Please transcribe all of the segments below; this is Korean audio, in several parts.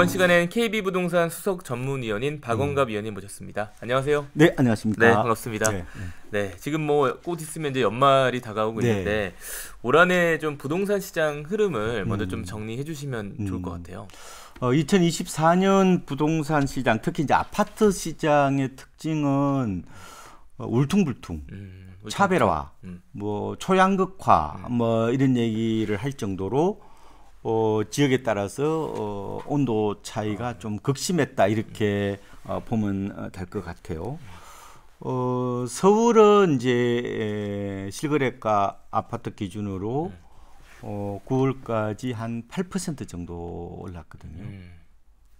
이번 시간엔 에 KB 부동산 수석 전문위원인 박원갑 음. 위원님 모셨습니다. 안녕하세요. 네, 안녕하십니까. 네, 반갑습니다. 네, 네. 네 지금 뭐곧 있으면 이제 연말이 다가오고 네. 있는데 올 한해 좀 부동산 시장 흐름을 음. 먼저 좀 정리해 주시면 음. 좋을 것 음. 같아요. 어, 2024년 부동산 시장, 특히 이제 아파트 시장의 특징은 어, 울퉁불퉁. 음, 울퉁불퉁. 차별화, 음. 뭐 초양극화, 뭐 이런 얘기를 할 정도로 어, 지역에 따라서 어, 온도 차이가 좀 극심했다 이렇게 어, 보면 어, 될것 같아요. 어, 서울은 이제 실거래가 아파트 기준으로 네. 어, 9월까지 한 8% 정도 올랐거든요. 음.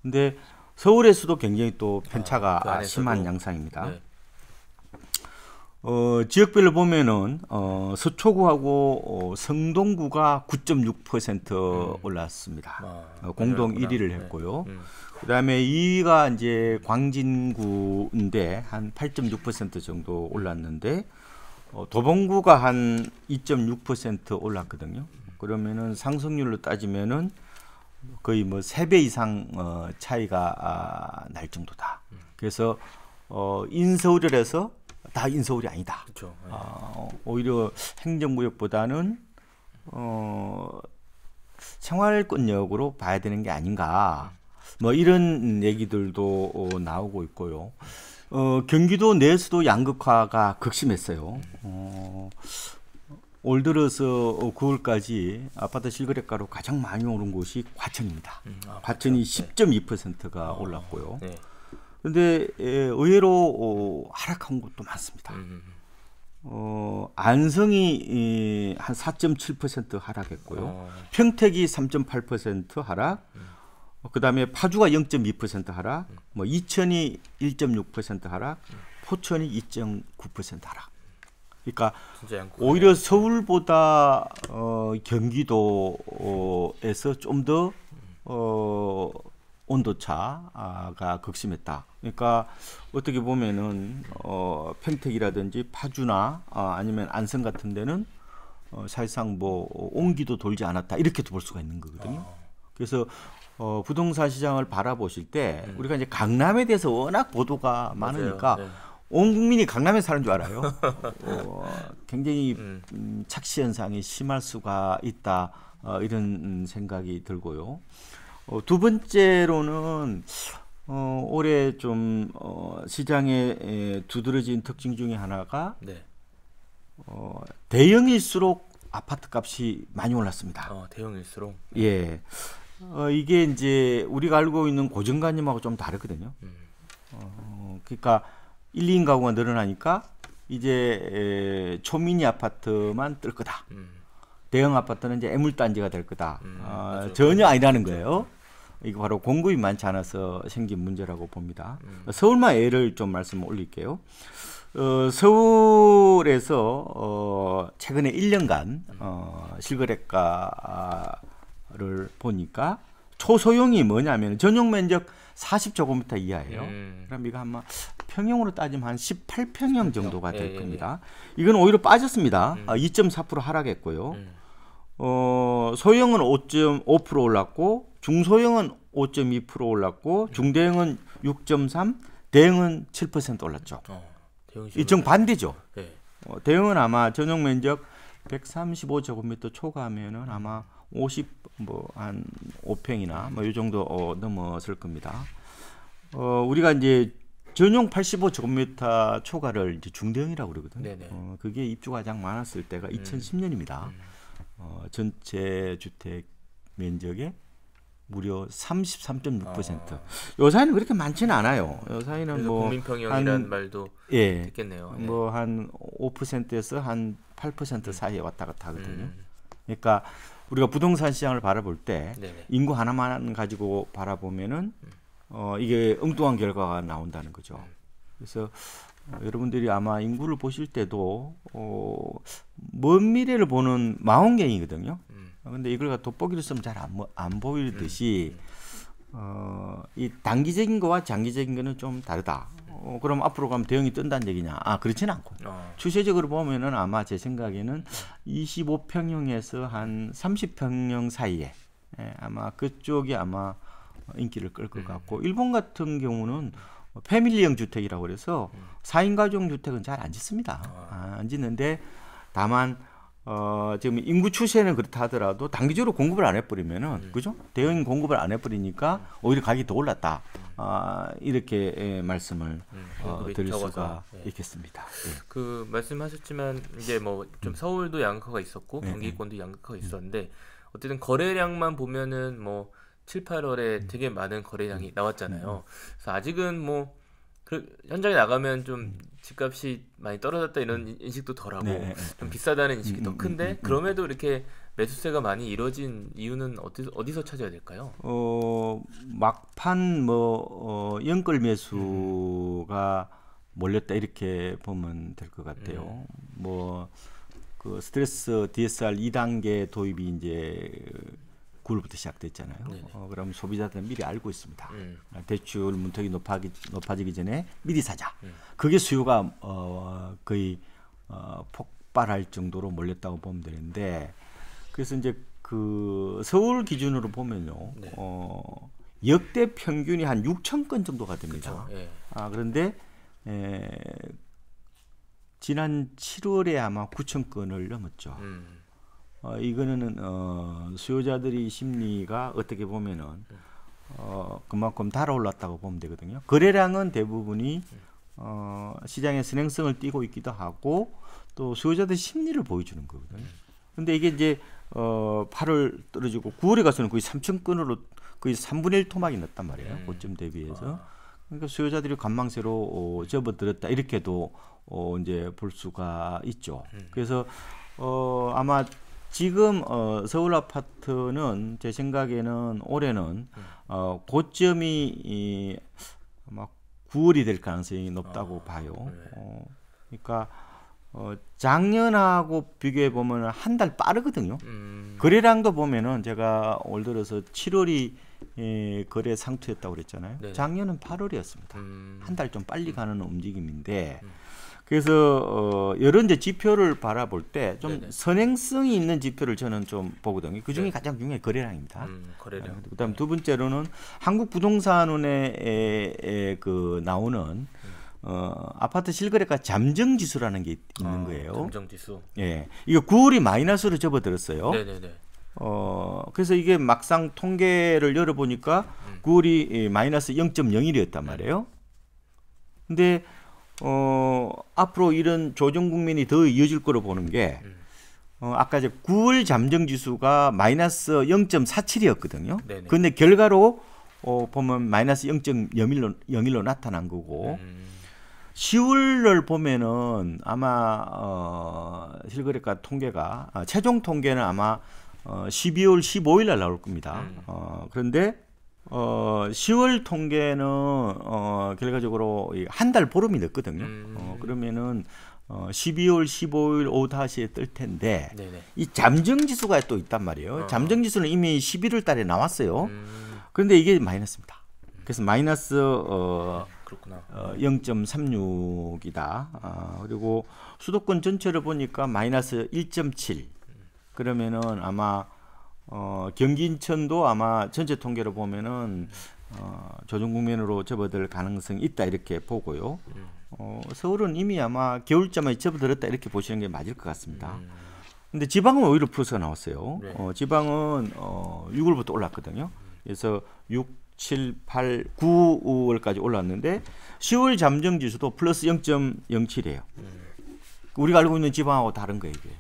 근데 서울에서도 굉장히 또 편차가 아, 그 심한 양상입니다. 네. 어, 지역별로 보면은 어, 서초구하고 어, 성동구가 9.6% 음. 올랐습니다. 아, 어, 공동 그렇구나. 1위를 했고요. 네. 음. 그다음에 2위가 이제 광진구인데 한 8.6% 정도 올랐는데 어, 도봉구가 한 2.6% 올랐거든요. 그러면은 상승률로 따지면은 거의 뭐3배 이상 어, 차이가 아, 날 정도다. 음. 그래서 어, 인서울에서 다 인서울이 아니다. 그렇죠. 네. 어, 오히려 행정구역보다는 어, 생활권역으로 봐야 되는 게 아닌가. 뭐 이런 얘기들도 어, 나오고 있고요. 어, 경기도 내에서도 양극화가 극심했어요. 어, 올 들어서 9월까지 아파트 실거래가로 가장 많이 오른 곳이 과천입니다. 음, 아, 과천이 그렇죠. 네. 10.2%가 어, 아, 올랐고요. 네. 근데 예, 의외로 어, 하락한 곳도 많습니다. 음, 음, 음. 어, 안성이 한 4.7% 하락했고요. 어. 평택이 3.8% 하락. 음. 어, 그다음에 파주가 0.2% 하락. 뭐 이천이 1.6% 하락. 포천이 2.9% 하락. 그러니까 오히려 서울보다 어, 경기도에서 좀 더 어, 온도차가 극심했다. 그러니까 어떻게 보면은 어, 평택이라든지 파주나 어, 아니면 안성 같은 데는 어, 사실상 뭐 온기도 돌지 않았다 이렇게도 볼 수가 있는 거거든요. 그래서 어, 부동산 시장을 바라보실 때 네. 우리가 이제 강남에 대해서 워낙 보도가 많으니까 네. 온 국민이 강남에 사는 줄 알아요. 어, 굉장히 음. 음, 착시 현상이 심할 수가 있다 어, 이런 생각이 들고요. 어, 두 번째로는 어, 올해 좀 어, 시장에 에, 두드러진 특징 중에 하나가 네. 어, 대형일수록 아파트 값이 많이 올랐습니다. 어, 대형일수록. 네. 예. 어, 이게 이제 우리가 알고 있는 고정관념하고 좀 다르거든요. 음. 어, 그러니까 1, 2인 가구가 늘어나니까 이제 에, 초미니 아파트만 뜰 거다. 음. 대형 아파트는 이제 애물단지가 될 거다. 음, 어, 전혀 아니라는 거예요. 그렇죠. 이거 바로 공급이 많지 않아서 생긴 문제라고 봅니다. 음. 서울만 예를 좀 말씀 올릴게요. 어, 서울에서 어, 최근에 1년간 어, 실거래가를 보니까 초소형이 뭐냐면 전용 면적 40제곱미터 이하예요. 음. 그럼 이거 아마 평형으로 따지면 한 18평형 정도가 될 예, 겁니다. 예, 이건 오히려 빠졌습니다. 음. 2.4% 아, 하락했고요. 음. 어, 소형은 5.5% 올랐고 중소형은 5.2% 올랐고 네. 중대형은 6.3, 대형은 7% 올랐죠. 어, 이 정반대죠. 네. 어, 대형은 아마 전용 면적 135제곱미터 초과하면은 아마 50 뭐 한 5평이나 뭐이 정도 어, 넘었을 겁니다. 어, 우리가 이제 전용 85제곱미터 초과를 이제 중대형이라고 그러거든요. 네, 네. 어, 그게 입주가 가장 많았을 때가 음. 2010년입니다. 음. 어, 전체 주택 면적의 무려 33.6%. 아. 요사이는 그렇게 많지는 않아요. 요사이는 뭐 국민평형이라는 말도 예, 듣겠네요. 네. 예. 뭐 한 5%에서 한8% 음. 사이에 왔다 갔다 하거든요. 음. 그러니까 우리가 부동산 시장을 바라볼 때 네네. 인구 하나만 가지고 바라보면은 음. 어 이게 엉뚱한 결과가 나온다는 거죠. 음. 그래서 여러분들이 아마 인구를 보실 때도 어, 먼 미래를 보는 망원경이거든요. 그런데 음. 이걸 돋보기로 쓰면 잘안 안 보이듯이 음, 음. 어, 이 단기적인 거와 장기적인 거는 좀 다르다. 어, 그럼 앞으로 가면 대형이 뜬다는 얘기냐? 아, 그렇지는 않고. 어. 추세적으로 보면은 아마 제 생각에는 25평형에서 한 30평형 사이에 예, 아마 그쪽이 아마 인기를 끌 것 같고 일본 같은 경우는 패밀리형 주택이라고 그래서 4인 음. 가족 주택은 잘 안 짓습니다. 아. 아, 안 짓는데 다만 어, 지금 인구 추세는 그렇다 하더라도 단기적으로 공급을 안 해버리면은 음. 그죠? 대형 공급을 안 해버리니까 음. 오히려 가격이 더 올랐다. 아, 이렇게 예, 말씀을 어, 드릴 적어 수가 예. 있겠습니다. 예. 그 말씀하셨지만 이제 뭐 좀 서울도 양극화가 있었고 네, 네. 경기권도 양극화가 있었는데 어쨌든 거래량만 보면은 뭐 7, 8월에 음. 되게 많은 거래량이 음. 나왔잖아요. 네. 그래서 아직은 뭐그 현장에 나가면 좀 음. 집값이 많이 떨어졌다 이런 인식도 덜하고 네, 네, 네. 좀 비싸다는 인식이 더 큰데 그럼에도 이렇게 매수세가 많이 이뤄진 이유는 어디서, 어디서 찾아야 될까요? 어 막판 뭐 어, 연끌 매수가 몰렸다 이렇게 보면 될 것 같아요. 음. 뭐그 스트레스 DSR 2단계 도입이 이제 9월부터 시작됐잖아요. 네, 네. 어, 그럼 소비자들은 미리 알고 있습니다. 음. 대출 문턱이 높아기, 높아지기 전에 미리 사자. 음. 그게 수요가 어, 거의 어, 폭발할 정도로 몰렸다고 보면 되는데 그래서 이제 그 서울 기준으로 보면요. 네. 어, 역대 평균이 한 6천 건 정도가 됩니다. 예. 아 그런데 에, 지난 7월에 아마 9천 건을 넘었죠. 음. 어, 이거는 어, 수요자들이 심리가 어떻게 보면은 어, 그만큼 달아올랐다고 보면 되거든요. 거래량은 대부분이 어, 시장의 선행성을 띠고 있기도 하고 또 수요자들 심리를 보여주는 거거든요. 근데 이게 이제 어, 8월 떨어지고 9월에 가서는 거의 3천 건으로 거의 3분의 1 토막이 났단 말이에요. 네. 고점 대비해서. 아. 그러니까 수요자들이 관망세로 어, 접어들었다 이렇게도 어, 이제 볼 수가 있죠. 음. 그래서 어, 아마 지금 어, 서울 아파트는 제 생각에는 올해는 네. 어, 고점이 이, 아마 9월이 될 가능성이 높다고 아, 봐요. 네. 어, 그러니까 어, 작년하고 비교해 보면 한 달 빠르거든요. 음. 거래량도 보면은 제가 올 들어서 7월이 예, 거래 상투였다고 그랬잖아요. 네. 작년은 8월이었습니다. 음. 한달 좀 빨리 음. 가는 움직임인데. 음. 그래서 어, 여론제 지표를 바라볼 때 좀 선행성이 있는 지표를 저는 좀 보거든요. 그 중에 네. 가장 중요한 거래량입니다. 음, 거래량. 아, 그다음 두 번째로는 한국 부동산원에 그 나오는 음. 어, 아파트 실거래가 잠정 지수라는 게 있는 아, 거예요. 잠정 지수. 예, 이거 9월이 마이너스로 접어들었어요. 네네네. 어 그래서 이게 막상 통계를 열어보니까 음. 9월이 마이너스 0.01이었단 말이에요. 근데 어, 앞으로 이런 조정 국면이 더 이어질 거로 보는 게 어, 아까 이제 9월 잠정 지수가 마이너스 0.47이었거든요. 네네. 근데 결과로 어, 보면 마이너스 0.01로 01로 나타난 거고 음. 10월을 보면은 아마 어, 실거래가 통계가 아, 최종 통계는 아마 어, 12월 15일 날 나올 겁니다. 음. 어, 그런데 어, 10월 통계는 어, 결과적으로 한 달 보름이 됐거든요 음. 어, 그러면은 어, 12월 15일 오후 5시에 뜰 텐데 네네. 이 잠정 지수가 또 있단 말이에요. 어. 잠정 지수는 이미 11월 달에 나왔어요. 음. 그런데 이게 마이너스입니다. 그래서 마이너스 어, 네, 그렇구나. 어, 0.36이다. 어, 아, 그리고 수도권 전체를 보니까 마이너스 1.7. 그러면은 아마 어, 경기 인천도 아마 전체 통계로 보면은 어, 조정국면으로 접어들 가능성이 있다 이렇게 보고요. 예. 어, 서울은 이미 아마 겨울잠에 접어들었다 이렇게 보시는 게 맞을 것 같습니다. 음. 근데 지방은 오히려 플러스가 나왔어요. 네. 어, 지방은 어, 6월부터 올랐거든요. 그래서 6, 7, 8, 9월까지 올랐는데 10월 잠정 지수도 플러스 0.07이에요. 우리가 알고 있는 지방하고 다른 거예요. 이게.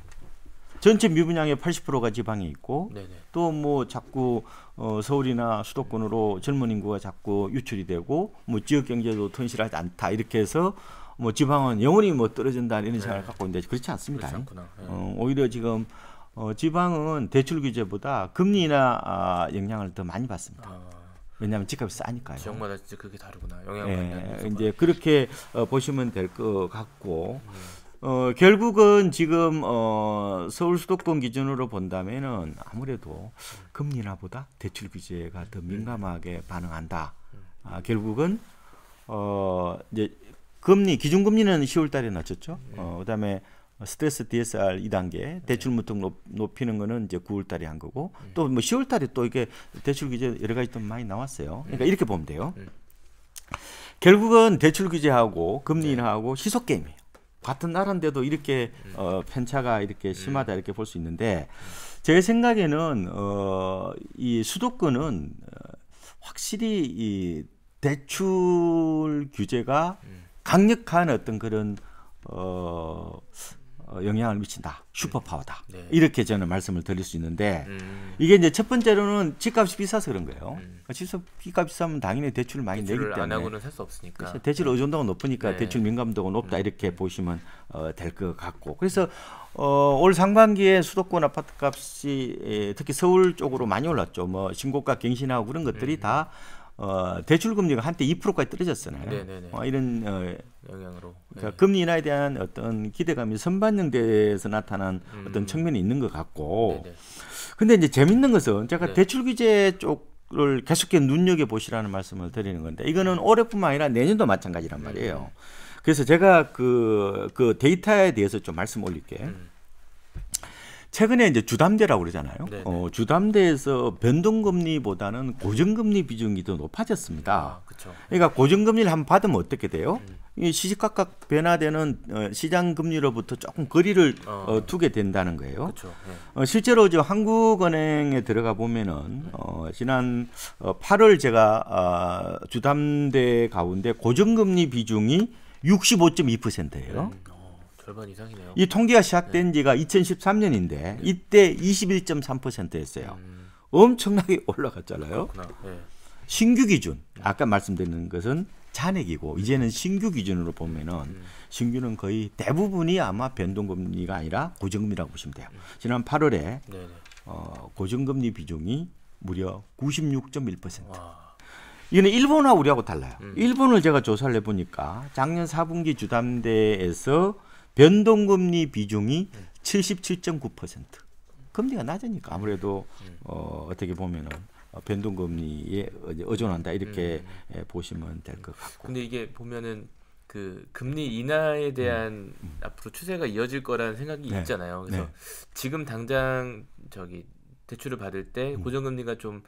전체 미분양의 80%가 지방에 있고 또 뭐 자꾸 어, 서울이나 수도권으로 젊은 인구가 자꾸 유출이 되고 뭐 지역 경제도 튼실하지 않다 이렇게 해서 뭐 지방은 영원히 뭐 떨어진다 이런 네. 생각을 갖고 있는데 그렇지 않습니다. 그렇지 네. 어, 오히려 지금 어, 지방은 대출 규제보다 금리나 아, 영향을 더 많이 받습니다. 아. 왜냐하면 집값이 싸니까요. 지역마다 그게 다르구나. 영향을 예, 이제 그렇게 어, 보시면 될 것 같고. 음. 어, 결국은 지금 어, 서울 수도권 기준으로 본다면은 아무래도 금리나보다 대출 규제가 더 네. 민감하게 반응한다. 아, 결국은 어, 이제 금리 기준금리는 10월달에 낮췄죠. 네. 어, 그다음에 스트레스 DSR 2단계 대출 무턱 높, 이는 거는 이제 9월달에 한 거고 또 뭐 10월달에 또 이게 대출 규제 여러 가지 또 많이 나왔어요. 그러니까 이렇게 보면 돼요. 결국은 대출 규제하고 금리 인하하고 시속 게임이에요. 같은 나라인데도 이렇게 음. 어, 편차가 이렇게 음. 심하다 이렇게 볼 수 있는데 제 생각에는 어, 이 수도권은 어, 확실히 이 대출 규제가 음. 강력한 어떤 그런 어 어, 영향을 미친다. 네. 슈퍼파워다. 네. 이렇게 저는 말씀을 드릴 수 있는데 음. 이게 이제 첫 번째로는 집값이 비싸서 그런 거예요. 음. 그러니까 집값 비싸면 당연히 대출을 많이 대출을 내기 때문에 안 하고는 살 수 없으니까. 그래서 대출 의존도가 네. 높으니까 네. 대출 민감도가 높다 음. 이렇게 음. 보시면 어, 될것 같고 그래서 어, 올 상반기에 수도권 아파트값이 예, 특히 서울 쪽으로 많이 올랐죠. 뭐 신고가 갱신하고 그런 것들이 음. 다 어, 대출 금리가 한때 2%까지 떨어졌잖아요. 네, 네, 네. 어, 이런 어, 영향으로 그러니까 네. 금리 인하에 대한 어떤 기대감이 선반영돼서 나타난 음. 어떤 측면이 있는 것 같고. 네네. 근데 이제 재밌는 것은 제가 네. 대출 규제 쪽을 계속해서 눈여겨 보시라는 말씀을 드리는 건데 이거는 올해뿐만 아니라 내년도 마찬가지란 음. 말이에요. 네네. 그래서 제가 그, 그 데이터에 대해서 좀 말씀 올릴게. 음. 최근에 이제 주담대라고 그러잖아요. 네, 네. 어, 주담대에서 변동금리보다는 고정금리 비중이 더 높아졌습니다. 아, 그러니까 고정금리를 한번 받으면 어떻게 돼요? 음. 시시각각 변화되는 어, 시장 금리로부터 조금 거리를 어. 어, 두게 된다는 거예요. 네. 어, 실제로 저 한국은행에 들어가 보면은 네. 어, 지난 8월 어, 제가 어, 주담대 가운데 고정금리 비중이 65.2%예요. 네. 절반 이상이네요. 이 통계가 시작된 네. 지가 2013년인데 이때 21.3%였어요. 음. 엄청나게 올라갔잖아요. 네. 신규 기준 아까 말씀드린 것은 잔액이고 음. 이제는 신규 기준으로 보면은 음. 신규는 거의 대부분이 아마 변동금리가 아니라 고정금리라고 보시면 돼요. 음. 지난 8월에 네 어, 고정금리 비중이 무려 96.1%. 와. 이거는 일본하고 우리하고 달라요. 음. 일본을 제가 조사를 해보니까 작년 4분기 주담대에서 변동금리 비중이 77.9%. 음. 금리가 낮으니까 아무래도 음. 어, 어떻게 보면은 어, 변동금리에 의존한다 이렇게 음. 예, 보시면 될 것 같고. 근데 이게 보면은 그 금리 인하에 대한 음. 음. 앞으로 추세가 이어질 거라는 생각이 네. 있잖아요. 네. 그래서 네. 지금 당장 저기 대출을 받을 때 고정금리가 좀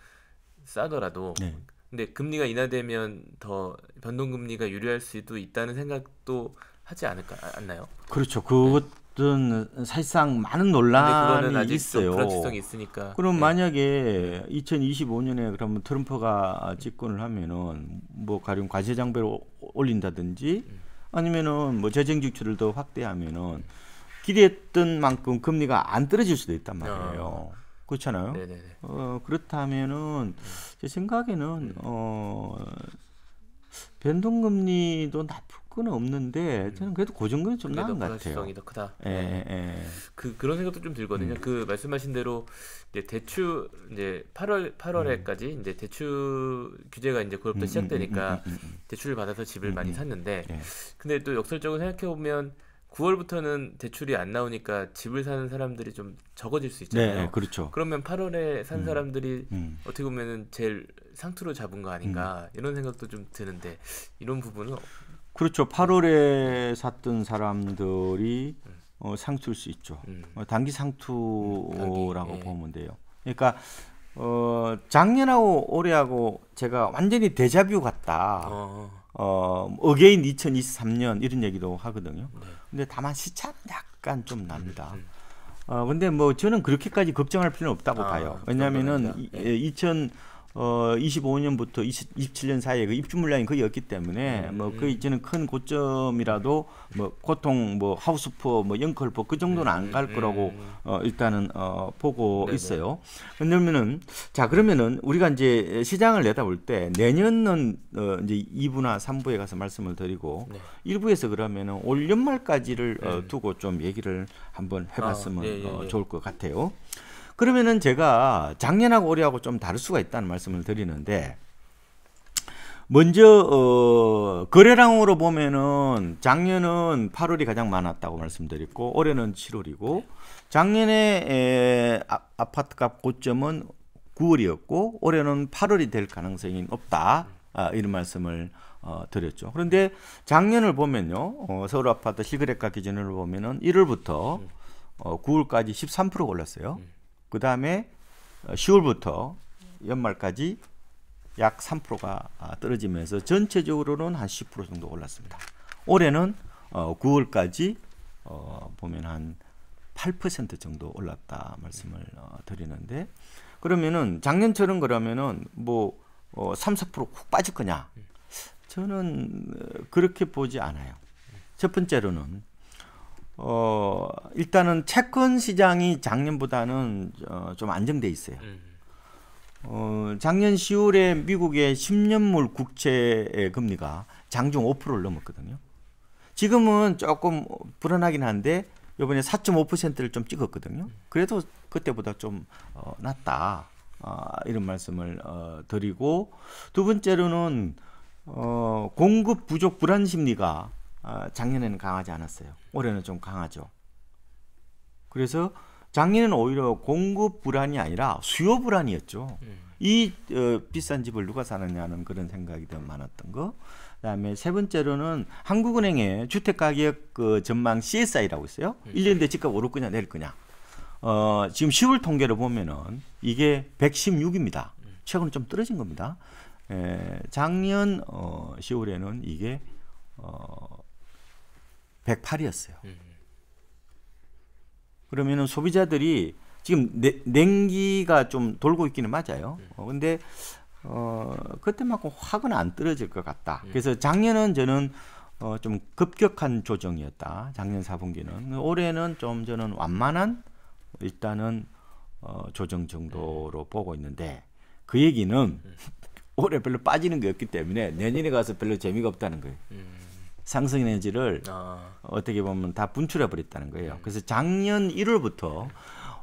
싸더라도 네. 근데 금리가 인하되면 더 변동금리가 유리할 수도 있다는 생각도 하지 않을까 아, 않나요? 그렇죠. 그것은 네. 사실상 많은 논란이 있어요. 불확실성이 있으니까. 그럼 네. 만약에 2025년에 그러면 트럼프가 집권을 하면은 뭐 가령 과세 장벽을 올린다든지 음. 아니면은 뭐 재정 지출을 더 확대하면은 기대했던 만큼 금리가 안 떨어질 수도 있단 말이에요. 어. 그렇잖아요. 네네 어, 그렇다면은 네. 제 생각에는 네. 어, 변동금리도 나쁠 건 없는데 음. 저는 그래도 고정금이 그 좀 나은 것 같아요. 이더 크다. 예, 네. 예, 예. 그 그런 생각도 좀 들거든요. 음. 그 말씀하신 대로 이제 대출 이제 8월 8월에까지 음. 이제 대출 규제가 이제 그로부터 음, 음, 시작되니까 대출을 받아서 집을 많이 샀는데 예. 근데 또 역설적으로 생각해 보면 9월부터는 대출이 안 나오니까 집을 사는 사람들이 좀 적어질 수 있잖아요. 네, 네 그렇죠. 그러면 8월에 산 음, 사람들이 음, 어떻게 보면은 제일 상투로 잡은 거 아닌가 음. 이런 생각도 좀 드는데 이런 부분은 그렇죠. 8월에 샀던 사람들이 어, 상투일 수 있죠. 음. 어, 단기 상투라고 음, 단기, 예. 보면 돼요. 그러니까 어, 작년하고 올해하고 제가 완전히 데자뷰 같다. 어, 어 뭐, 어게인 2023년 이런 얘기도 하거든요. 네. 근데 다만 시차는 약간 좀 음, 납니다. 음. 어 근데 뭐 저는 그렇게까지 걱정할 필요는 없다고 아, 봐요. 왜냐면은 이, 2000 예, 어 25년부터 20, 27년 사이에 그 입주 물량이 거의 없기 때문에 음. 네. 뭐그 이제는 큰 고점이라도 뭐 고통 뭐 하우스포 뭐 영컬포 그 정도는 안갈 네. 거라고 네. 어 일단은 어 보고 네 있어요. 그러면은 자 그러면은 우리가 이제 시장을 내다볼 때 내년은 어 이제 2부나 3부에 가서 말씀을 드리고 네. 1부에서 그러면은 올 연말까지를 어, 네. 어 두고 좀 얘기를 한번 해봤으면 아, 네, 어 예. 좋을 것 같아요. 그러면은 제가 작년하고 올해하고 좀 다를 수가 있다는 말씀을 드리는데 먼저 어, 거래량으로 보면은 작년은 8월이 가장 많았다고 말씀드렸고 올해는 7월이고 작년에 에, 아, 파트값 고점은 9월이었고 올해는 8월이 될 가능성이 높다 아, 이런 말씀을 어, 드렸죠. 그런데 작년을 보면요 어, 서울 아파트 실거래가 기준으로 보면은 1월부터 어, 9월까지 13% 올랐어요. 그 다음에 10월부터 어, 연말까지 약 3%가 아, 떨어지면서 전체적으로는 한 10% 정도 올랐습니다. 올해는 9월까지 어, 어, 보면 한 8% 정도 올랐다 말씀을 드리는데 그러면은 작년처럼 그러면은 뭐 3, 4%훅 빠질 거냐? 저는 그렇게 보지 않아요. 첫 번째로는 어, 일단은 채권 시장이 작년보다는 어, 좀 안정돼 있어요. 음. 어, 작년 10월에 미국의 10년물 국채 금리가 장중 5%를 넘었거든요. 지금은 조금 불안하긴 한데 요번에 4.5%를 좀 찍었거든요. 그래도 그때보다 좀 어, 낫다. 어, 아, 이런 말씀을 어, 드리고 두 번째로는 어, 공급 부족 불안 심리가 어, 작년에는 강하지 않았어요. 올해는 좀 강하죠. 그래서 작년에는 오히려 공급 불안이 아니라 수요 불안이었죠. 음. 이 어, 비싼 집을 누가 사느냐는 그런 생각이 더 많았던 거. 그다음에 세 번째로는 한국은행의 주택 가격 그 전망 CSI라고 있어요. 음. 1년 뒤에 집값 오를 거냐 내릴 거냐. 어, 지금 10월 통계를 보면은 이게 116입니다. 음. 최근에 좀 떨어진 겁니다. 에, 예, 작년 어, 10월에는 이게 어, 108이었어요. 음. 그러면은 소비자들이 지금 내, 냉기가 좀 돌고 있기는 맞아요. 음. 어, 근데 어, 그때만큼 확은 안 떨어질 것 같다. 음. 그래서 작년은 저는 어, 좀 급격한 조정이었다. 작년 4분기는 올해는 좀 저는 완만한 일단은 어, 조정 정도로 보고 있는데 그 얘기는 올해 별로 빠지는 게 없기 때문에 내년에 가서 별로 재미가 없다는 거예요. 상승 에너지를 아. 어떻게 보면 다 분출해 버렸다는 거예요. 음. 그래서 작년 1월부터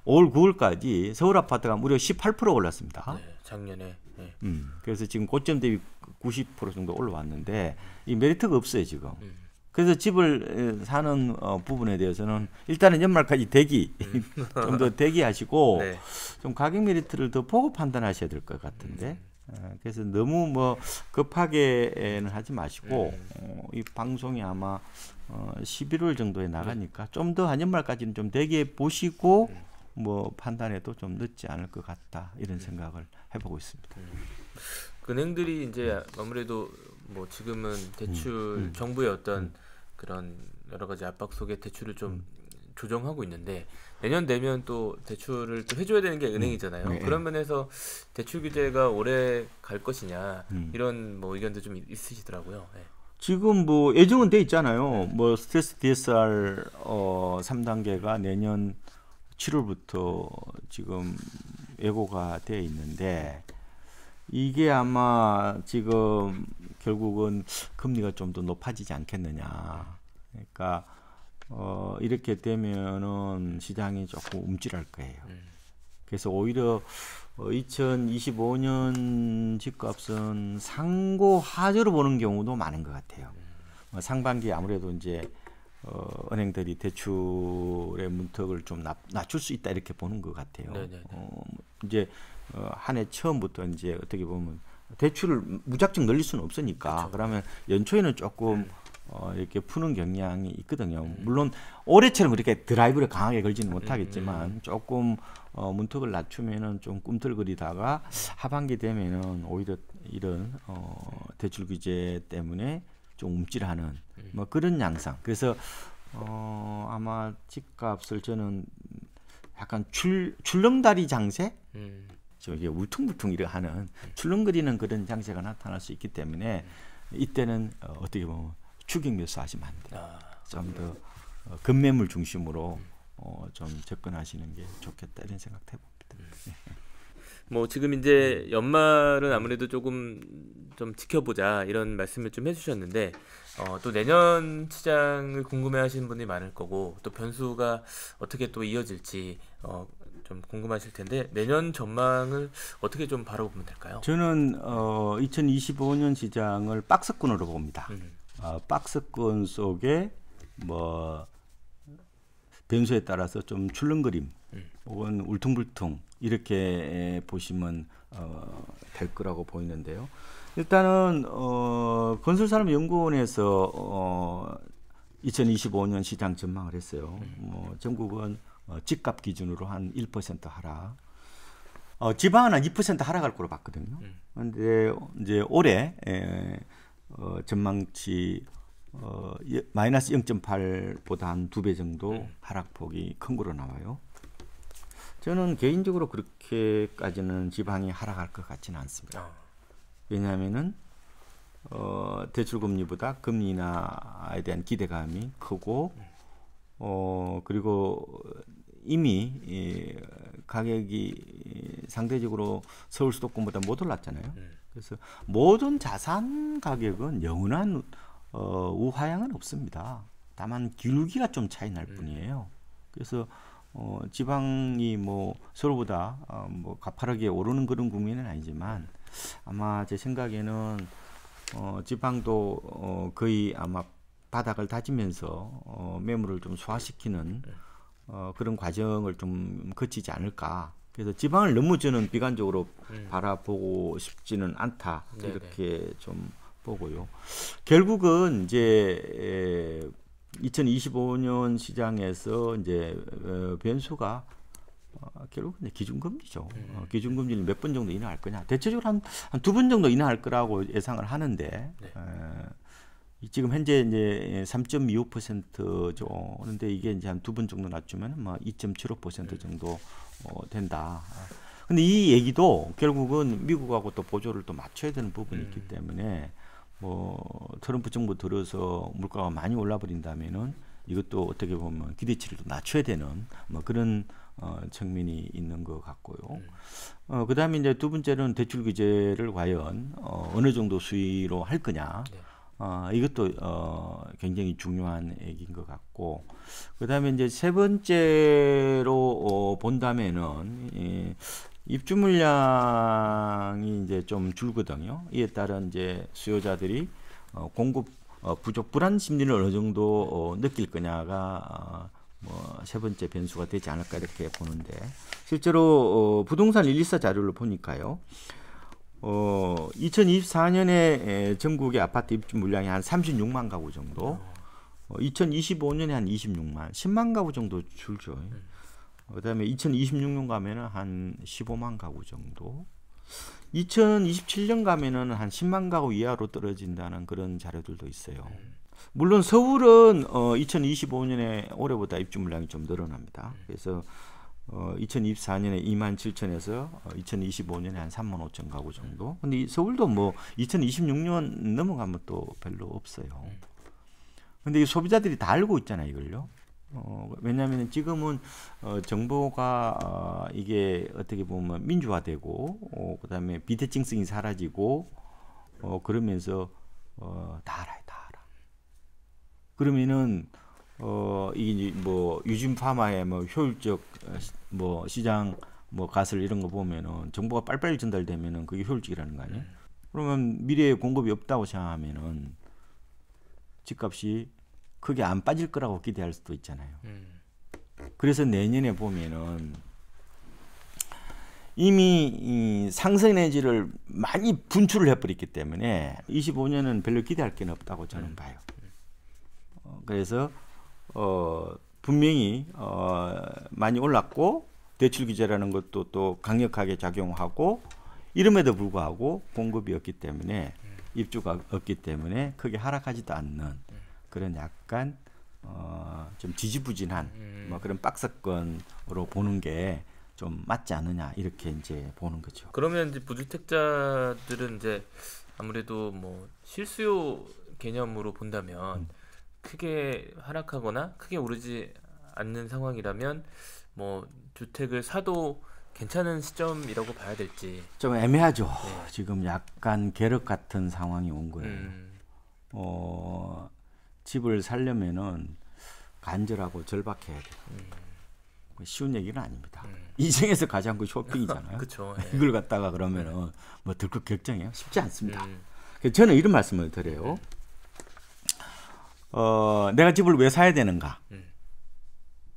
올 9월까지 서울 아파트가 무려 18% 올랐습니다. 네, 작년에. 네. 음, 그래서 지금 고점 대비 90% 정도 올라왔는데 이 메리트가 없어요 지금. 음. 그래서 집을 사는 어, 부분에 대해서는 일단은 연말까지 대기 음. 좀더 대기하시고 네. 좀 가격 메리트를 더 보고 판단하셔야 될 것 같은데. 음. 예, 그래서 너무 뭐 급하게는 하지 마시고 예. 어, 이 방송이 아마 어, 11월 정도에 나가니까 좀 더 한연말까지는 좀 대기해 보시고 예. 뭐판단에도좀 늦지 않을 것 같다 이런 생각을 해보고 있습니다. 은행들이 이제 아무래도 뭐 지금은 대출 음, 음. 정부의 어떤 음. 그런 여러 가지 압박 속에 대출을 좀 음. 조정하고 있는데 내년 되면 또 대출을 또 해줘야 되는 게 네. 은행이잖아요. 네. 그런 면에서 대출 규제가 오래 갈 것이냐 음. 이런 뭐 의견도 좀 있으시더라고요. 네. 지금 뭐 예정은 돼 있잖아요. 네. 뭐 스트레스 DSR 어 3단계가 내년 7월부터 지금 예고가 돼 있는데 이게 아마 지금 결국은 금리가 좀 더 높아지지 않겠느냐. 그러니까 어, 이렇게 되면은 시장이 조금 움찔할 거예요. 음. 그래서 오히려 2025년 어, 집값은 상고 하저로 보는 경우도 많은 것 같아요. 음. 뭐 상반기 아무래도 이제 어, 은행들이 대출의 문턱을 좀 낮, 낮출 수 있다 이렇게 보는 것 같아요. 네, 네, 네. 어, 뭐 이제 어, 한 해 처음부터 이제 어떻게 보면 대출을 무작정 늘릴 수는 없으니까 그렇죠. 그러면 연초에는 조금 음. 어, 이렇게 푸는 경향이 있거든요. 물론 올해처럼 그렇게 드라이브를 강하게 걸지는 못하겠지만 음, 음, 음. 조금 어, 문턱을 낮추면은 좀 꿈틀거리다가 하반기 되면은 오히려 이런 어, 대출 규제 때문에 좀 움찔하는 뭐 그런 양상. 그래서 어, 아마 집값을 저는 약간 출 출렁다리 장세. 음. 저이 울퉁불퉁 이래 하는 출렁거리는 그런 장세가 나타날 수 있기 때문에 이때는 어, 어떻게 보면 추격 묘수하시면안 돼요. 아, 좀더 어, 금매물 중심으로 어, 좀 접근하시는 게 좋겠다 이런 생각 해봅니다. 음. 네. 뭐 지금 이제 연말은 아무래도 조금 좀 지켜보자 이런 말씀을 좀 해주셨는데 어, 또 내년 시장을 궁금해하시는 분이 많을 거고 또 변수가 어떻게 또 이어질지 어, 좀 궁금하실 텐데 내년 전망을 어떻게 좀 바라보면 될까요? 저는 어, 2025년 시장을 박스권으로 봅니다. 음. 어, 박스권 속에 뭐 변수에 따라서 좀 출렁거림 음. 혹은 울퉁불퉁 이렇게 보시면 어, 될 거라고 보이는데요. 일단은 어, 건설산업연구원에서 어, 2025년 시장 전망을 했어요. 음. 뭐 전국은 어, 집값 기준으로 한 1% 하락. 어, 지방은 한2% 하락할 거로 봤거든요. 그런데 음. 이제 올해 에, 어, 전망치 어, 예, 마이너스 0.8보다 한두배 정도 음. 하락폭이 큰걸로 나와요. 저는 개인적으로 그렇게까지는 지방이 하락할 것 같지는 않습니다. 아. 왜냐하면은 어, 대출금리보다 금리 나에 대한 기대감이 크고 네. 어, 그리고 이미 이 예, 가격이 상대적으로 서울 수도권보다 못 올랐잖아요. 음. 그래서 모든 자산 가격은 영원한 어, 우하향은 없습니다. 다만 기울기가 좀 차이 날 음. 뿐이에요. 그래서 어, 지방이 뭐 서로보다 어, 뭐 가파르게 오르는 그런 국민은 아니지만 아마 제 생각에는 어, 지방도 어, 거의 아마 바닥을 다지면서 어, 매물을 좀 소화시키는 네. 어, 그런 과정을 좀 거치지 않을까 그래서 지방을 너무 저는 비관적으로 음. 바라보고 싶지는 않다 네네. 이렇게 네. 좀 보고요. 결국은 이제 2025년 시장에서 이제 어, 변수가 어, 결국은 이제 기준금리죠. 음. 어, 기준금리를 몇번 정도 인하할 거냐. 대체적으로 한 두 번 정도 인하할 거라고 예상을 하는데 네. 에, 어, 지금 현재 이제 3.25%죠. 그런데 이게 이제 한 두 번 정도 낮추면 뭐2.75% 음. 정도 어, 된다. 근데 이 얘기도 결국은 미국하고 또 보조를 또 맞춰야 되는 부분이 있기 음. 때문에 뭐 트럼프 정부 들어서 물가가 많이 올라 버린다면은 이것도 어떻게 보면 기대치를 또 낮춰야 되는 뭐 그런 어, 측면이 있는 것 같고요. 음. 어, 그 다음에 이제 두 번째는 대출 규제를 과연 어, 어느 정도 수위로 할 거냐. 네. 어, 이것도 어, 굉장히 중요한 얘기인 것 같고 그 다음에 이제 세 번째로 어, 본다면은 예, 입주 물량이 이제 좀 줄거든요. 이에 따른 이제 수요자들이 어, 공급 어, 부족 불안 심리를 어느 정도 어, 느낄 거냐가 어, 뭐세 번째 변수가 되지 않을까 이렇게 보는데 실제로 어, 부동산 124 자료를 보니까요. 어, 2024년에 전국의 아파트 입주 물량이 한 36만 가구 정도. 어, 2025년에 한 26만, 10만 가구 정도 줄죠. 어, 그다음에 2026년 가면은 한 15만 가구 정도. 2027년 가면은 한 10만 가구 이하로 떨어진다는 그런 자료들도 있어요. 물론 서울은 어 2025년에 올해보다 입주 물량이 좀 늘어납니다. 그래서 어, 2024년에 2만 7천에서 어, 2025년에 한 3만 5천 가구 정도. 근데 서울도 뭐 2026년 넘어가면 또 별로 없어요. 음. 근데 이 소비자들이 다 알고 있잖아요, 이걸요. 어, 왜냐하면 지금은 어, 정보가 어, 이게 어떻게 보면 민주화되고 어, 그다음에 비대칭성이 사라지고 어, 그러면서 어, 다 알아요, 다 알아. 그러면은 어, 이게 뭐 유진 파마의 뭐 효율적 어, 뭐 시장 뭐 가설 이런 거 보면은 정보가 빨리빨리 전달되면은 그게 효율적이라는 거 아니에요? 음. 그러면 미래에 공급이 없다고 생각하면은 집값이 크게 안 빠질 거라고 기대할 수도 있잖아요. 음. 그래서 내년에 보면은 이미 이 상승 내지를 많이 분출을 해버렸기 때문에 25년은 별로 기대할 게 없다고 저는 음. 봐요. 어, 그래서 어, 분명히 어, 많이 올랐고 대출 규제라는 것도 또 강력하게 작용하고 이름에도 불구하고 공급이 없기 때문에 입주가 없기 때문에 크게 하락하지도 않는 그런 약간 어, 좀 지지부진한 뭐 음. 그런 박사권으로 보는 게 좀 맞지 않느냐 이렇게 이제 보는 거죠. 그러면 이제 부주택자들은 이제 아무래도 뭐 실수요 개념으로 본다면 음. 크게 하락하거나 크게 오르지 않는 상황이라면 뭐 주택을 사도 괜찮은 시점이라고 봐야 될지 좀 애매하죠. 네. 지금 약간 괴력 같은 상황이 온 거예요. 음. 어, 집을 살려면은 간절하고 절박해야 돼요. 음. 뭐 쉬운 얘기는 아닙니다. 음. 인생에서 가장 그 쇼핑이잖아요. 그쵸, 네. 이걸 갖다가 그러면은 뭐 들컥 결정해요. 쉽지 않습니다. 음. 저는 이런 말씀을 드려요. 네. 어, 내가 집을 왜 사야 되는가? 음.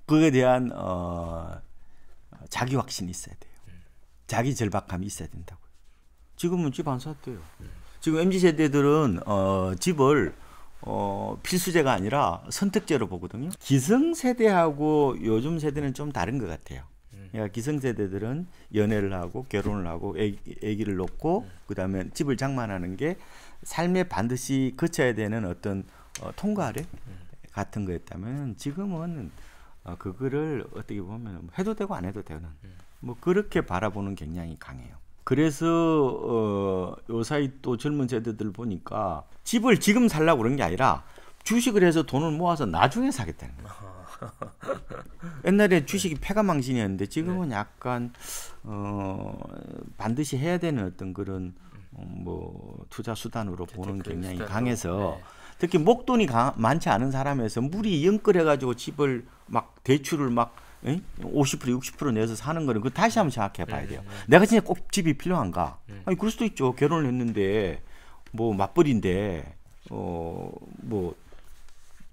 그에 대한 어, 자기 확신이 있어야 돼요. 음. 자기 절박함이 있어야 된다고요. 지금은 집 안 샀대요. 음. 지금 mz 세대들은 어, 집을 어, 필수제가 아니라 선택제로 보거든요. 기성 세대하고 요즘 세대는 좀 다른 것 같아요. 음. 그러니까 기성 세대들은 연애를 하고 결혼을 하고 아기, 를 놓고 그다음에 집을 장만하는 게 삶에 반드시 거쳐야 되는 어떤 어, 통과를 음. 같은 거였다면 지금은 어, 그거를 어떻게 보면 뭐 해도 되고 안 해도 되는 음. 뭐 그렇게 바라보는 경향이 강해요. 그래서 어, 요 사이 또 젊은 세대들 보니까 집을 지금 살라고 그런 게 아니라 주식을 해서 돈을 모아서 나중에 사겠다는 거예요. 옛날에 주식이 네. 폐가망신이었는데 지금은 네. 약간 어, 반드시 해야 되는 어떤 그런 어, 뭐 투자 수단으로 보는 그 경향이 강해서 네. 특히 목돈이 가, 많지 않은 사람에서 물이 연끌해가지고 집을 막 대출을 막 에? 50% 60% 내서 사는 거는 그 다시 한번 생각해 봐야 돼요. 네, 네. 내가 진짜 꼭 집이 필요한가? 네. 아니 그럴 수도 있죠. 결혼을 했는데 뭐 맞벌인데 어 뭐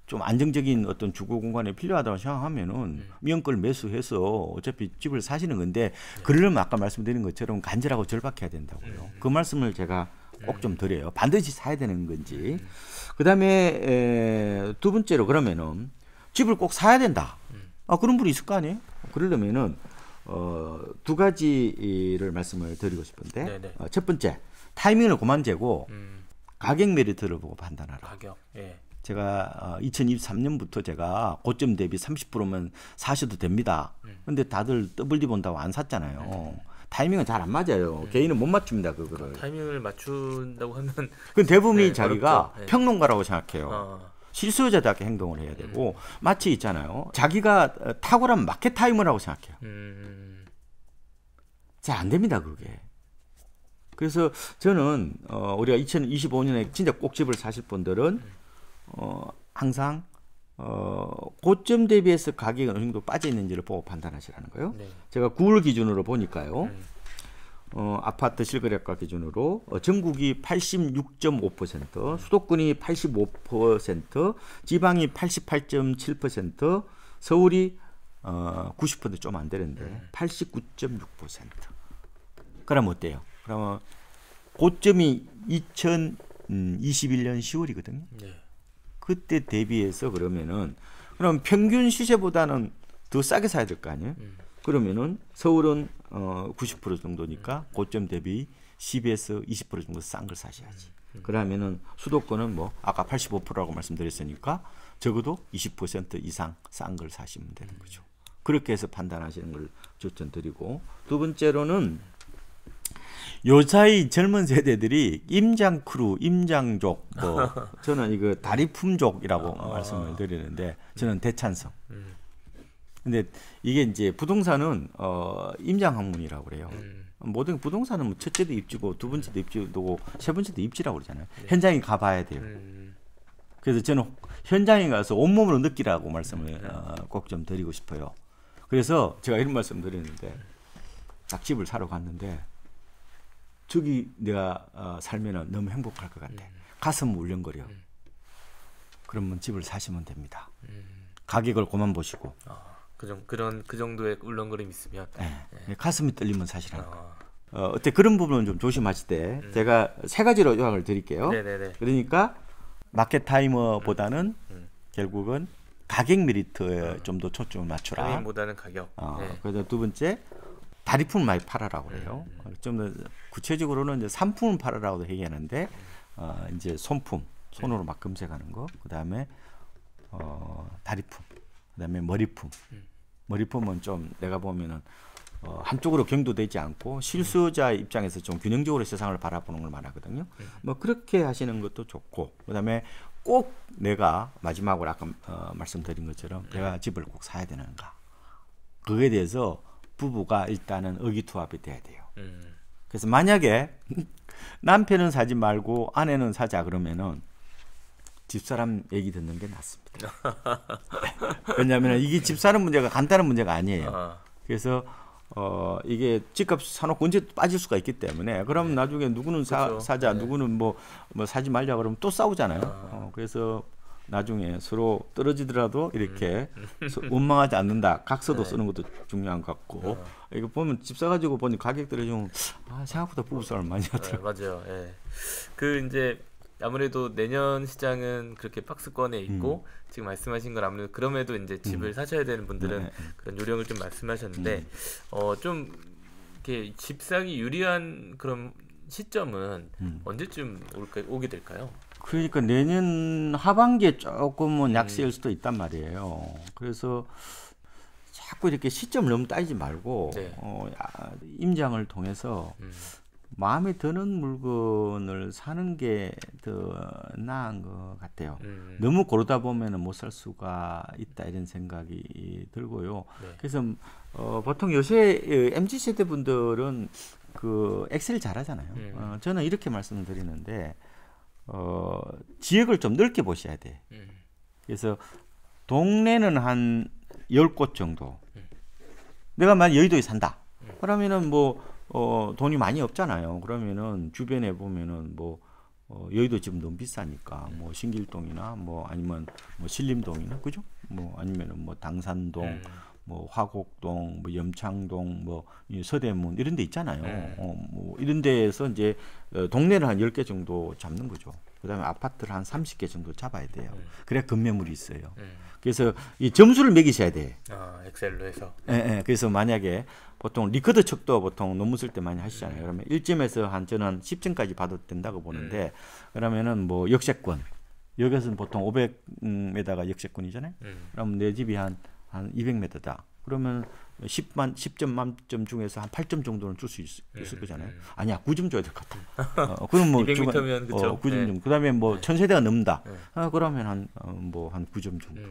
좀 안정적인 어떤 주거 공간에 필요하다고 생각하면은 미연걸 네. 매수해서 어차피 집을 사시는 건데 그러려면 아까 말씀드린 것처럼 간절하고 절박해야 된다고요. 네. 그 말씀을 제가 꼭 좀 드려요. 반드시 사야 되는 건지. 그 다음에 두 번째로 그러면은 집을 꼭 사야 된다. 아 그런 분이 있을 거 아니에요? 그러려면은 어, 두 가지를 말씀을 드리고 싶은데 네, 네. 어, 첫 번째 타이밍을 고만 재고 음. 가격 메리트를 보고 판단하라. 가격. 예. 제가 어, 2023년부터 제가 고점 대비 30%면 사셔도 됩니다. 음. 근데 다들 더블 D 본다고 안 샀잖아요. 음. 타이밍은 잘 안 맞아요. 음. 개인은 못 맞춥니다 그거를. 타이밍을 맞춘다고 하면. 그 대부분이 네, 자기가 네. 평론가라고 생각해요. 어. 실수요자답게 행동을 해야 되고 음. 마치 있잖아요. 자기가 어, 탁월한 마켓 타이머라고 생각해요. 음. 음. 잘 안 됩니다 그게. 그래서 저는 어, 우리가 2025년에 진짜 꼭집을 사실 분들은 음. 어, 항상 어, 고점 대비해서 가격이 어느 정도 빠져 있는지를 보고 판단하시라는 거예요. 네. 제가 9월 기준으로 보니까요. 음. 어, 아파트 실거래가 기준으로 어, 전국이 86.5%, 수도권이 85%, 지방이 88.7%, 서울이 어, 90%좀 안 되는데 네. 89.6%. 그럼 어때요? 그러면 고점이 2021년 10월이거든요. 네. 그때 대비해서 그러면은 그럼 평균 시세보다는 더 싸게 사야 될 거 아니에요? 음. 그러면은 서울은 어90% 정도니까 음. 고점 대비 10에서 20% 정도 싼 걸 사셔야지. 음. 음. 그러면은 수도권은 뭐 아까 85%라고 말씀드렸으니까 적어도 20% 이상 싼 걸 사시면 되는 음. 거죠. 그렇게 해서 판단하시는 걸 추천드리고 두 번째로는 요사이 젊은 세대들이 임장크루, 임장족, 뭐 저는 이거 다리품족이라고 아, 말씀을 드리는데 저는 음. 대찬성. 음. 근데 이게 이제 부동산은 어 임장학문이라고 그래요. 음. 모든 부동산은 뭐 첫째도 입지고 두 번째도 입지고 세 번째도 입지라고 그러잖아요. 네. 현장에 가봐야 돼요. 그래서 저는 현장에 가서 온몸으로 느끼라고 말씀을 어, 꼭좀 드리고 싶어요. 그래서 제가 이런 말씀 드렸는데 닭집을 사러 갔는데 저기 내가 어, 살면은 너무 행복할 것 같아. 음. 가슴 울렁거려. 음. 그러면 집을 사시면 됩니다. 음. 가격을 고만 보시고. 어, 그 정, 그런 그 정도의 울렁거림 있으면 네. 네. 가슴이 떨리면 사실은 어. 어, 어때 그런 부분은 좀 조심하실 때 음. 제가 세 가지로 요약을 드릴게요. 네네네. 그러니까 마켓 타이머보다는 음. 음. 결국은 가격 미리트에좀더 어. 초점을 맞추라. 타임보다는 가격. 어, 네. 그래서 두 번째 다리품을 많이 팔아라고 네. 그래요. 어, 좀더 구체적으로는 이제 산품을 팔아라고도 얘기하는데 어, 이제 손품 손으로 막 검색하는 거, 그 다음에 어, 다리품, 그 다음에 머리품. 음. 머리품은 좀 내가 보면은 어, 한쪽으로 경도되지 않고 실수자 입장에서 좀 균형적으로 세상을 바라보는 걸 말하거든요. 네. 뭐 그렇게 하시는 것도 좋고, 그 다음에 꼭 내가 마지막으로 아까 어, 말씀드린 것처럼 내가 네. 집을 꼭 사야 되는가. 그거에 대해서 부부가 일단은 의기투합이 돼야 돼요. 음. 그래서 만약에 남편은 사지 말고 아내는 사자 그러면은 집사람 얘기 듣는 게 낫습니다. 왜냐하면 이게 집사람 문제가 간단한 문제가 아니에요. 어. 그래서 어 이게 집값 사놓고 언제 빠질 수가 있기 때문에 그럼 네. 나중에 누구는 사, 그렇죠. 사자 네. 누구는 뭐, 뭐 사지 말자 그러면 또 싸우잖아요. 아. 어, 그래서 나중에 서로 떨어지더라도 이렇게 음. 원망하지 않는다. 각서도 네. 쓰는 것도 중요한 것 같고 어. 이거 보면 집 사가지고 보니 가격들이 좀 아, 생각보다 부부싸움 많이 네, 하더라고요. 네, 맞아요. 예. 그 이제 아무래도 내년 시장은 그렇게 박스권에 있고 음. 지금 말씀하신 건 아무래도 그럼에도 이제 집을 음. 사셔야 되는 분들은 네. 네, 네. 그런 요령을 좀 말씀하셨는데 음. 어좀 이렇게 집 사기 유리한 그런 시점은 음. 언제쯤 올까, 오게 될까요? 그러니까 내년 하반기에 조금은 음. 약세일 수도 있단 말이에요. 그래서 자꾸 이렇게 시점을 너무 따지지 말고 네. 어, 임장을 통해서 음. 마음에 드는 물건을 사는 게 더 나은 것 같아요. 음. 음. 너무 고르다 보면은 못 살 수가 있다 이런 생각이 들고요. 네. 그래서 어, 보통 요새 mz 어, 세대 분들은 그 엑셀 잘하잖아요. 음. 어, 저는 이렇게 말씀드리는데 어, 지역을 좀 넓게 보셔야 돼. 그래서 동네는 한1 0곳 정도. 내가 만약 여의도에 산다. 그러면은 뭐 어, 돈이 많이 없잖아요. 그러면은 주변에 보면은 뭐 어, 여의도 지금 너무 비싸니까 뭐 신길동이나 뭐 아니면 뭐 신림동이나 그죠? 뭐 아니면은 뭐 당산동 음. 뭐 화곡동, 뭐 염창동, 뭐 서대문 이런 데 있잖아요. 네. 어, 뭐 이런 데에서 이제 어, 동네를 한1 0개 정도 잡는 거죠. 그다음에 아파트를 한3 0개 정도 잡아야 돼요. 네. 그래야 급매물이 있어요. 네. 그래서 이 점수를 매기셔야 돼. 아, 엑셀로 해서. 예, 예. 그래서 만약에 보통 리커드 척도 보통 논문 쓸 때 많이 하시잖아요. 네. 그러면 1점에서한 저는 1 0점까지 봐도 된다고 보는데 네. 그러면은 뭐 역세권 여기서는 보통 5 0 음, 0에다가 역세권이잖아요. 네. 그럼 내 집이 한한 200m다. 그러면 10만 10점 만점 중에서 한 8점 정도는 줄수 네, 있을, 네, 있을 거잖아요. 네. 아니야, 9점 줘야 될 것 같아. 어, 그럼 뭐 200m면 그쵸? 어, 9점 네. 정도. 그다음에 뭐 네. 천세대가 넘다. 는 네. 아, 그러면 한 어, 뭐한 9점 정도.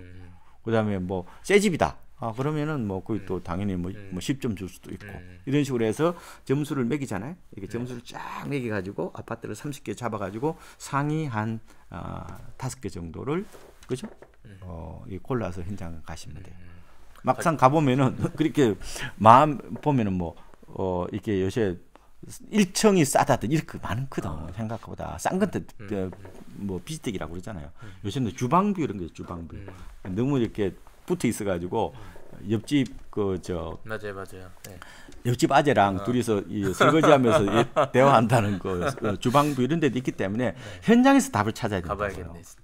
그다음에 뭐새 집이다. 아, 그러면은 뭐 거의 또 당연히 뭐, 뭐 10점 줄 수도 있고. 이런 식으로 해서 점수를 매기잖아요. 이렇게 점수를 쫙매기 가지고 아파트를 30개 잡아 가지고 상위 한 아, 5개 정도를 그죠? 어, 이 골라서 현장을 가시면 돼요. 막상 가보면은 그렇게 마음 보면은 뭐 어, 이렇게 요새 일층이 싸다든 이렇게 많거든 아. 생각보다 싼 건데 음, 그 음. 뭐 비스텍이라고 그러잖아요. 음. 요새는 주방비 이런 게주방비 음. 너무 이렇게 붙어 있어가지고 음. 옆집 그저 맞아요 맞아요. 네. 옆집 아재랑 어. 둘이서 이 설거지하면서 대화한다는 거 그 주방부 이런 데도 있기 때문에 네. 현장에서 답을 찾아야 된다고요.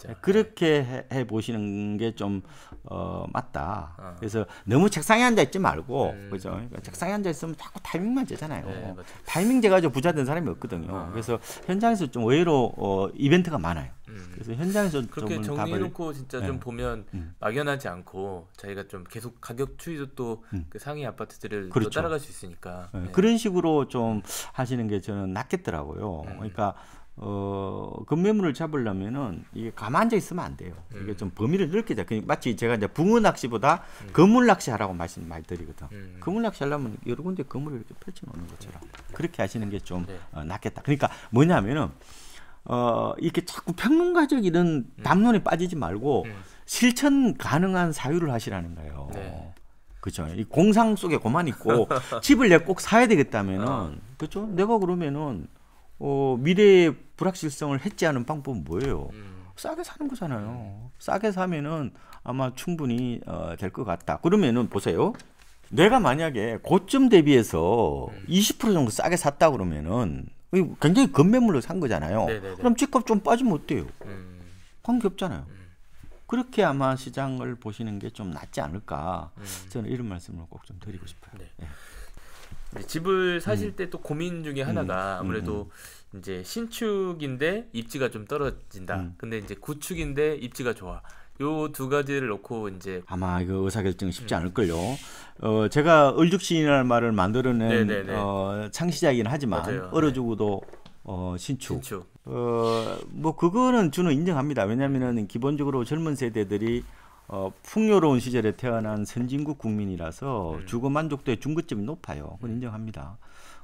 네, 그렇게 해, 보시는 게 좀 어, 맞다. 어. 그래서 너무 책상에 앉아 있지 말고 음. 그죠? 그러니까 책상에 앉아 있으면 자꾸 타이밍만 재잖아요. 네, 타이밍 재가지고 부자 된 사람이 없거든요. 아. 그래서 현장에서 좀 의외로 어, 이벤트가 많아요. 그래서 현장에서 그렇게 정리해놓고 답을, 진짜 네. 좀 보면 음. 막연하지 않고 자기가 좀 계속 가격 추이도 또그 음. 상위 아파트들을 그렇죠. 또 따라갈 수 있으니까 네. 네. 그런 식으로 좀 하시는 게 저는 낫겠더라고요. 음. 그러니까 어, 금매물을 잡으려면은 이게 가만 앉아 있으면 안 돼요. 음. 이게 좀 범위를 넓게 잡. 그러니까 마치 제가 이제 붕어 낚시보다 음. 거물 낚시하라고 말씀 많이 드리거든. 음. 건물 낚시하려면 여러 군데 건물을 이렇게 펼쳐 놓는 것처럼 음. 그렇게 하시는 게좀 네. 어, 낫겠다. 그러니까 뭐냐면은 어, 이렇게 자꾸 평론가적 이런 음. 담론에 빠지지 말고 음. 실천 가능한 사유를 하시라는 거예요. 네. 그죠. 이 공상 속에 고만 있고 집을 내가 꼭 사야 되겠다면은 어. 그죠. 내가 그러면은 어, 미래의 불확실성을 해지하는 방법은 뭐예요? 음. 싸게 사는 거잖아요. 싸게 사면은 아마 충분히 어, 될것 같다. 그러면은 보세요. 내가 만약에 고점 대비해서 20% 음. 정도 싸게 샀다 그러면은 굉장히 급매물로 산 거잖아요. 네네네. 네, 네. 그럼 집값 좀 빠지면 어때요? 음. 관계 없잖아요. 음. 그렇게 아마 시장을 보시는 게 좀 낫지 않을까 음. 저는 이런 말씀을 꼭 좀 드리고 싶어요. 네. 네. 집을 사실 음. 때또 고민 중에 하나가 음. 아무래도 음, 이제 신축인데 입지가 좀 떨어진다. 근데 이제 구축인데 입지가 좋아. 요두 가지를 놓고 이제 아마 이 의사결정 쉽지 않을걸요. 어 제가 을죽신이라는 말을 만들어낸 어, 창시자이긴 하지만 어려요얼 죽어도 네. 어, 신축. 신축. 어, 뭐 그거는 주는 인정합니다. 왜냐면은 기본적으로 젊은 세대들이 어, 풍요로운 시절에 태어난 선진국 국민이라서 음. 주거 만족도의 중급점이 높아요. 그건 음. 인정합니다.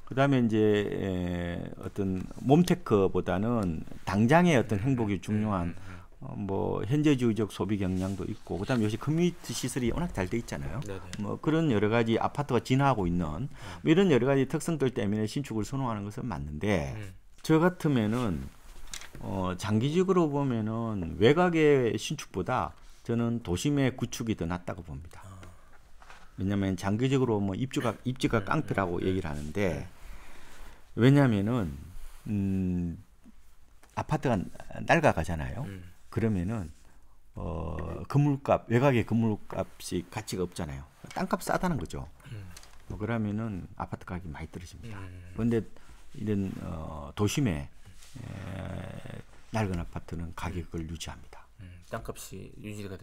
그다음에 이제 에, 어떤 몸테크보다는 당장의 어떤 음, 행복이 음, 중요한 음. 어, 뭐 현재주의적 소비 경향도 있고 그다음에 요새 커뮤니티 시설이 워낙 잘 돼 있잖아요. 네네. 네. 뭐 그런 여러 가지 아파트가 진화하고 있는 뭐 이런 여러 가지 특성들 때문에 신축을 선호하는 것은 맞는데 음. 저 같으면은 어 장기적으로 보면은 외곽의 신축보다 저는 도심의 구축이 더 낫다고 봅니다. 아. 왜냐하면 장기적으로 뭐 입주가 입지가 음, 음, 깡패라고 얘기를 하는데 네. 왜냐하면은 음 아파트가 낡아가잖아요. 음. 그러면은 어, 건물값 외곽의 건물값이 가치가 없잖아요. 땅값 싸다는 거죠. 어, 그러면은 아파트 가격이 많이 떨어집니다. 음. 그런데 이런 어, 도심에 에, 낡은 아파트는 가격을 유지합니다. 음, 음. 땅값이 유지가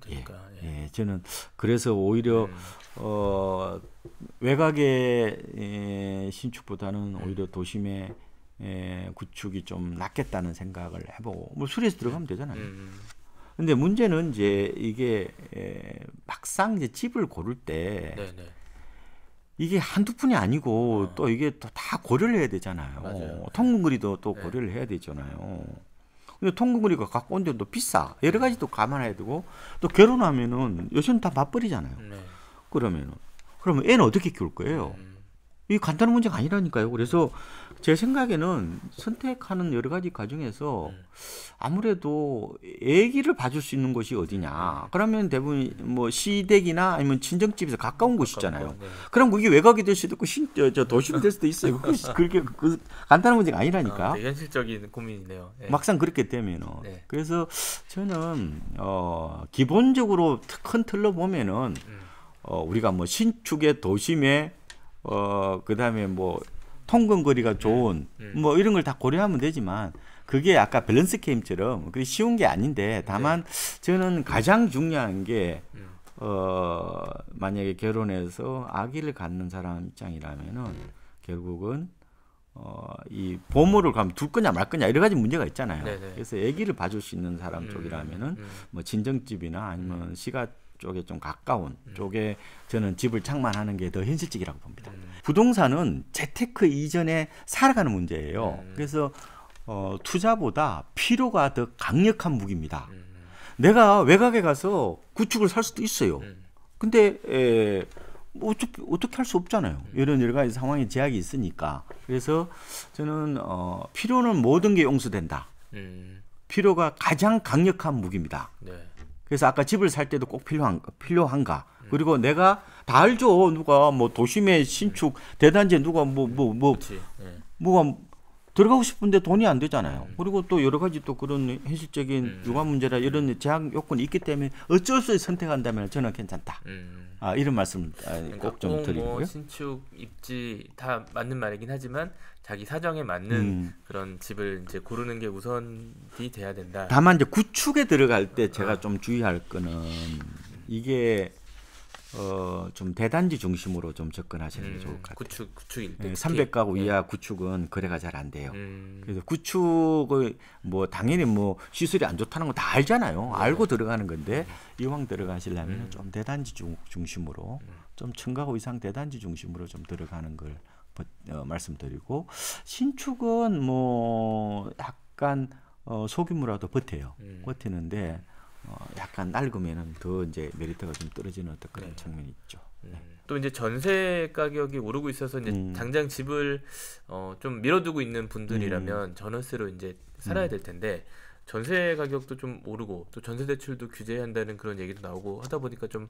되니까. 예. 예, 예. 저는 그래서 오히려 음. 어, 외곽의 에, 예, 신축보다는 오히려 도심에 예, 구축이 좀 낫겠다는 생각을 해보고 뭐 수리해서 들어가면 되잖아요. 음. 음. 근데 문제는 이제 이게 예, 막상 이제 집을 고를 때 네네. 네. 이게 한두 푼이 아니고 어. 또 이게 또다 고려를 해야 되잖아요. 맞아요. 어, 통근거리도 또 네. 고려를 해야 되잖아요. 근데 통근거리가 갖고 온 데도 비싸. 여러 가지 또 감안해야 되고 또 결혼하면은 요새는 다 맞벌이잖아요. 네. 그러면은 그러면 애는 어떻게 키울 거예요? 음. 이 간단한 문제가 아니라니까요. 그래서 제 생각에는 선택하는 여러 가지 과정에서 네. 아무래도 애기를 봐줄 수 있는 곳이 어디냐. 네. 그러면 대부분 뭐 시댁이나 아니면 친정집에서 가까운 곳이잖아요. 네. 그럼 그게 외곽이 될 수도 있고 신, 저, 저 도심이 될 수도 있어요. 그렇게 그 간단한 문제가 아니라니까. 아, 네, 현실적인 고민이네요. 네. 막상 그렇게 되면은 네. 그래서 저는 어 기본적으로 큰 틀로 보면은 음. 어 우리가 뭐 신축의 도심에 어 그다음에 뭐 통근 거리가 네. 좋은 네. 뭐 이런 걸 다 고려하면 되지만 그게 아까 밸런스 게임처럼 그게 쉬운 게 아닌데 다만 네. 저는 가장 중요한 게 어, 만약에 결혼해서 아기를 갖는 사람 입장이라면은 결국은 어, 이 보모를 가면 둘 거냐 말 거냐 여러 가지 문제가 있잖아요. 네네. 그래서 아기를 봐줄 수 있는 사람 음, 쪽이라면은 음. 뭐진정집이나 아니면 음. 시가 쪽에 좀 가까운 음. 쪽에 저는 집을 창만하는 게 더 현실적이라고 봅니다. 음. 부동산은 재테크 이전에 살아가는 문제예요. 음. 그래서 어, 투자보다 필요가 더 강력한 무기입니다. 음. 내가 외곽에 가서 구축을 살 수도 있어요. 음. 근데 에, 뭐 어차피 어떻게 할 수 없잖아요. 음. 이런 여러 가지 상황에 제약이 있으니까. 그래서 저는 어, 필요는 모든 게 용서된다. 필요가 가장 강력한 무기입니다. 네. 그래서 아까 집을 살 때도 꼭 필요한 필요한가? 그리고 내가 다 알죠. 누가 뭐도심의 신축 대단지 누가 뭐 뭐 뭐 뭐, 뭐, 뭐, 뭐, 들어가고 싶은데 돈이 안 되잖아요. 음. 그리고 또 여러 가지 또 그런 현실적인 음. 육아 문제라 이런 음. 제약 요건이 있기 때문에 어쩔 수 없이 선택한다면 저는 괜찮다. 음. 아 이런 말씀 아, 꼭좀 그러니까 뭐 드리고요. 뭐 신축 입지 다 맞는 말이긴 하지만 자기 사정에 맞는 음. 그런 집을 이제 고르는 게 우선이 돼야 된다. 다만 이제 구축에 들어갈 때 제가 아. 좀 주의할 거는 이게 어, 좀 대단지 중심으로 좀 접근하시는 게 음, 좋을 것 같아요. 구축, 구축일 때. 예, 300가구 예. 이하 구축은 거래가 잘 안 돼요. 음. 그래서 구축을 뭐 당연히 뭐 시설이 안 좋다는 건 다 알잖아요. 네. 알고 들어가는 건데 네. 이왕 들어가시려면 음. 좀 대단지 중, 중심으로 음. 좀 층가구 이상 대단지 중심으로 좀 들어가는 걸 어, 말씀드리고 신축은 뭐 약간 어, 소규모라도 버텨요. 음. 버티는데 어, 약간 낡으면은 더 이제 메리트가 좀 떨어지는 어떤 그런 네. 측면이 있죠. 네. 네. 또 이제 전세 가격이 오르고 있어서 이제 음. 당장 집을 어, 좀 밀어두고 있는 분들이라면 음. 전월세로 이제 살아야 음. 될 텐데 전세 가격도 좀 오르고 또 전세 대출도 규제한다는 그런 얘기도 나오고 하다 보니까 좀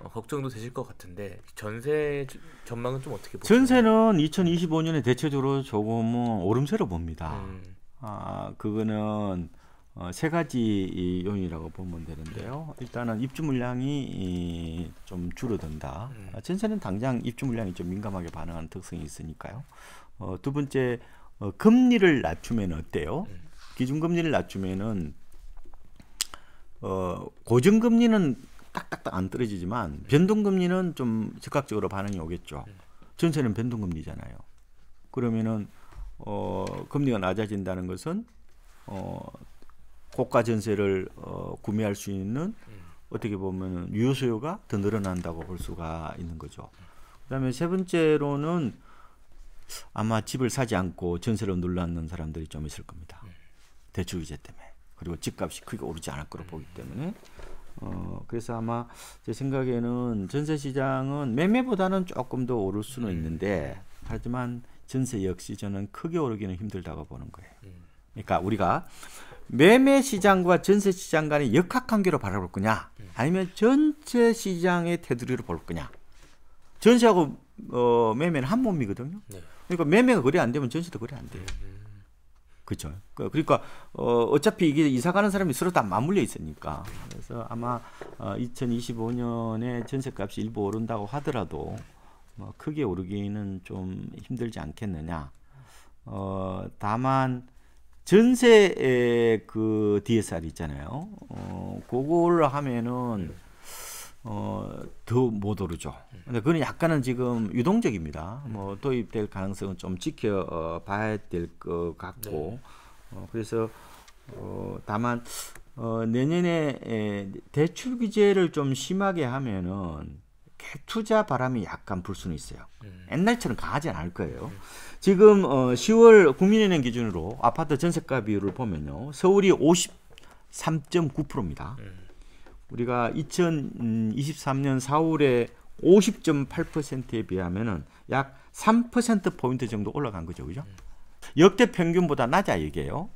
어, 걱정도 되실 것 같은데 전세 전망은 좀 어떻게 보세요? 전세는 2025년에 대체적으로 조금 오름세로 봅니다. 음. 아 그거는 어, 세 가지 요인이라고 보면 되는데요. 일단은 입주 물량이 좀 줄어든다. 음. 아, 전세는 당장 입주 물량이 좀 민감하게 반응하는 특성이 있으니까요. 어, 두 번째 어, 금리를 낮추면 어때요? 음. 기준금리를 낮추면은 어, 고정금리는 딱딱딱 안 떨어지지만 음. 변동금리는 좀 즉각적으로 반응이 오겠죠. 음. 전세는 변동금리잖아요. 그러면은 어, 금리가 낮아진다는 것은 어, 고가 전세를 어, 구매할 수 있는 어떻게 보면 유효 수요가 더 늘어난다고 볼 수가 있는 거죠. 그다음에 세 번째로는 아마 집을 사지 않고 전세로 눌러앉는 사람들이 좀 있을 겁니다. 음. 대출 규제 때문에 그리고 집값이 크게 오르지 않을 거로 보기 음. 때문에 어 그래서 아마 제 생각에는 전세 시장은 매매보다는 조금 더 오를 수는 음. 있는데 하지만 전세 역시 저는 크게 오르기는 힘들다고 보는 거예요. 그러니까 우리가 매매 시장과 전세 시장 간의 역학관계로 바라볼 거냐 아니면 전체 시장의 테두리로 볼 거냐 전세하고 어, 매매는 한 몸이거든요 네. 그러니까 매매가 거래 안 되면 전세도 거래 안 돼요 그렇죠 그러니까 어, 어차피 이게 이사 가는 사람이 서로 다 맞물려 있으니까 그래서 아마 어, 2025년에 전세값이 일부 오른다고 하더라도 뭐 크게 오르기는 좀 힘들지 않겠느냐 어, 다만 전세 그 DSR 있잖아요. 어, 그걸 하면은 어, 더 못 오르죠. 근데 그건 약간은 지금 유동적입니다. 뭐 도입될 가능성은 좀 지켜봐야 될 것 같고. 네. 어, 그래서 어, 다만 어, 내년에 에, 대출 규제를 좀 심하게 하면은 투자 바람이 약간 불 수는 있어요. 네. 옛날처럼 강하지 않을 거예요. 음. 지금 어 10월 국민은행 기준으로 아파트 전세값 비율을 보면요. 서울이 53.9%입니다. 음. 우리가 2023년 4월에 50.8%에 비하면은 약 3% 포인트 정도 올라간 거죠. 그죠? 역대 평균보다 낮아 이게요.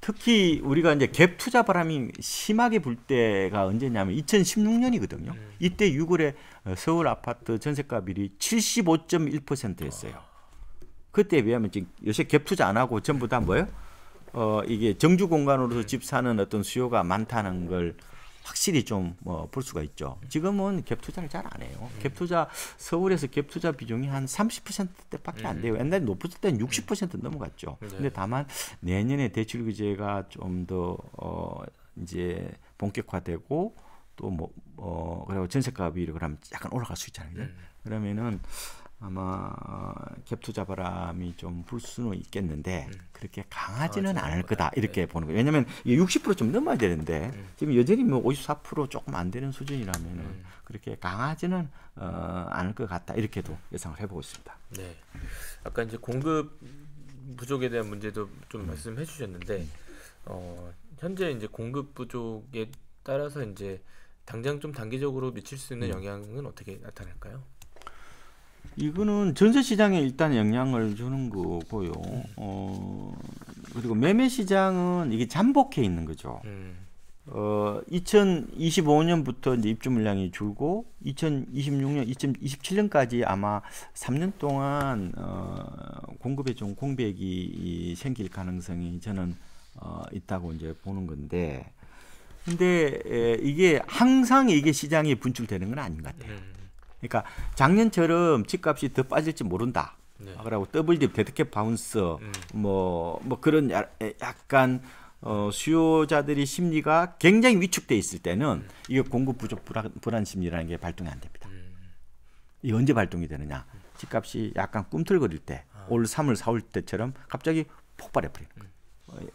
특히 우리가 이제 갭 투자 바람이 심하게 불 때가 언제냐면 2016년이거든요. 음. 이때 6월에 어, 서울 아파트 전세값이 75.1%였어요. 그때에 비하면 지금 요새 갭 투자 안 하고 전부 다 뭐예요? 어 이게 정주 공간으로서 집 사는 어떤 수요가 많다는 걸 확실히 좀 뭐 볼 수가 있죠. 지금은 갭 투자를 잘 안 해요. 음. 갭 투자 서울에서 갭 투자 비중이 한 30%대밖에 안 돼요. 음. 옛날에 높을 았 때는 60% 넘어갔죠. 음. 네. 근데 다만 내년에 대출 규제가 좀 더어 이제 본격화되고 또뭐 어, 그리고 전세값이 이렇게 면 약간 올라갈 수 있잖아요. 그러면은 아마 어, 갭투 자바람이 좀 불 수는 있겠는데 음. 그렇게 강하지는 아, 않을 거다 이렇게 네. 보는 거예요. 왜냐하면 이게 60%좀 넘어야 되는데 음. 지금 여전히 뭐 54% 조금 안 되는 수준이라면 음. 그렇게 강하지는 어, 않을 것 같다 이렇게도 예상을 해보고 있습니다. 네, 아까 이제 공급 부족에 대한 문제도 좀 음. 말씀해 주셨는데 어, 현재 이제 공급 부족에 따라서 이제 당장 좀 단기적으로 미칠 수 있는 음. 영향은 어떻게 나타날까요? 이거는 전세 시장에 일단 영향을 주는 거고요. 어, 그리고 매매 시장은 이게 잠복해 있는 거죠. 음. 어, 2025년부터 이제 입주 물량이 줄고 2026년, 2027년까지 아마 3년 동안 어, 공급에 좀 공백이 생길 가능성이 저는 어, 있다고 이제 보는 건데, 근데 에, 이게 항상 이게 시장이 분출되는 건 아닌 것 같아요. 음. 그러니까 작년처럼 집값이 더 빠질지 모른다. 네. 그리고 더블딥, 데드캡 바운스, 뭐뭐 음. 뭐, 뭐 그런 야, 약간 어, 수요자들이 심리가 굉장히 위축돼 있을 때는 음. 이게 공급 부족 불안, 불안 심리라는 게 발동이 안 됩니다. 음. 이 언제 발동이 되느냐? 집값이 약간 꿈틀거릴 때, 아. 올 3월, 4월 때처럼 갑자기 폭발해 버리는 거예요. 음.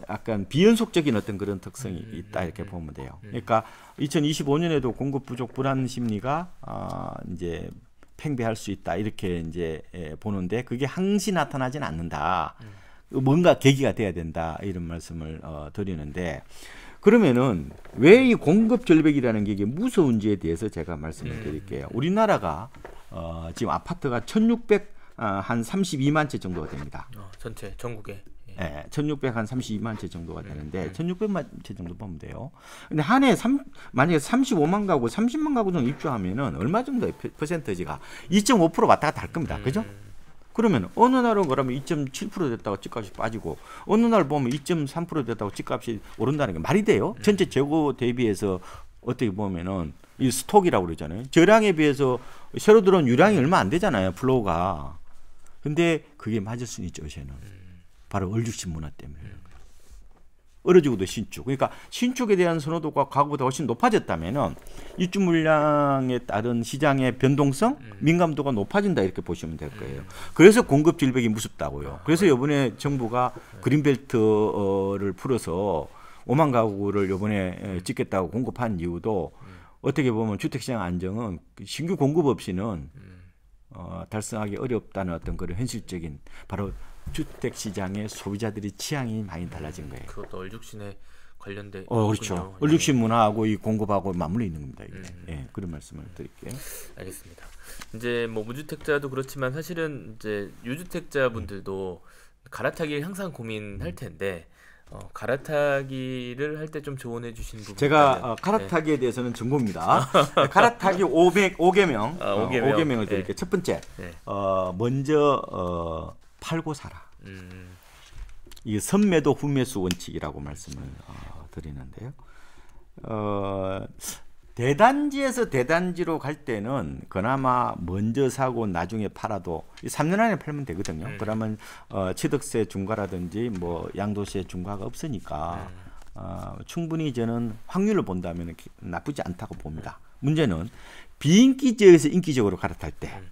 약간 비연속적인 어떤 그런 특성이 음, 음, 있다 이렇게 음, 보면 돼요. 그러니까 2025년에도 공급 부족 불안 심리가 어, 이제 팽배할 수 있다 이렇게 이제 예, 보는데 그게 항시 나타나진 않는다. 뭔가 계기가 돼야 된다 이런 말씀을 어, 드리는데 그러면은 왜 이 공급 절벽이라는 게 이게 무서운지에 대해서 제가 말씀을 드릴게요. 우리나라가 어, 지금 아파트가 1,600한 아, 32만 채 정도가 됩니다. 어, 전체 전국에. 예, 1632만 채 정도가 네. 되는데 네. 1600만 채 정도 보면 돼요. 근데 한 해에 3, 만약에 35만 가구, 30만 가구 정도 입주하면은 얼마 정도의 퍼센트지가 2.5% 왔다 갔다 할 겁니다. 그죠? 네. 그러면 어느 날은 그러면 2.7%됐다고 집값이 빠지고 어느 날 보면 2.3% 됐다고 집값이 오른다는 게 말이 돼요? 네. 전체 재고 대비해서 어떻게 보면은 이 스톡이라고 그러잖아요. 저량에 비해서 새로 들어온 유량이 얼마 안 되잖아요. 플로우가. 근데 그게 맞을 수는 있죠, 요새는. 바로 얼죽신 문화 때문에요어지고도 신축. 그러니까 신축에 대한 선호도가 과거보다 훨씬 높아졌다면은 입주 물량에 따른 시장의 변동성, 네. 민감도가 높아진다 이렇게 보시면 될 거예요. 그래서 공급 질벽이 무섭다고요. 그래서 이번에 네. 정부가 네. 그린벨트를 풀어서 5만 가구를 이번에 짓겠다고 공급한 이유도 어떻게 보면 주택시장 안정은 신규 공급 없이는 어, 달성하기 어렵다는 어떤 그런 현실적인 바로 주택 시장의 소비자들의 취향이 많이 달라진 거예요. 그것도 얼죽신에 관련된. 어 그렇죠. 있군요. 예. 얼죽신 문화하고 이 공급하고 맞물려 있는 겁니다. 이게. 음. 예, 그런 말씀을 드릴게요. 알겠습니다. 이제 뭐 무주택자도 그렇지만 사실은 이제 유주택자분들도 갈아타기 항상 고민할 음. 텐데 어, 갈아타기를 할 때 좀 조언해 주신 부분 제가 어, 갈아타기에 네. 대해서는 전공입니다. 갈아타기 500 5개명 아, 5개명. 어, 을 드릴게요. 네. 첫 번째. 네. 어, 먼저 어, 팔고 사라. 음. 음. 이게 선매도 후매수 원칙이라고 말씀을 어, 드리는데요. 어, 대단지에서 대단지로 갈 때는 그나마 먼저 사고 나중에 팔아도 3년 안에 팔면 되거든요. 음. 그러면 어, 취득세 중과라든지 뭐 양도세 중과가 없으니까 음. 어, 충분히 저는 확률을 본다면 나쁘지 않다고 봅니다. 문제는 비인기 지역에서 인기적으로 갈아탈 때 음.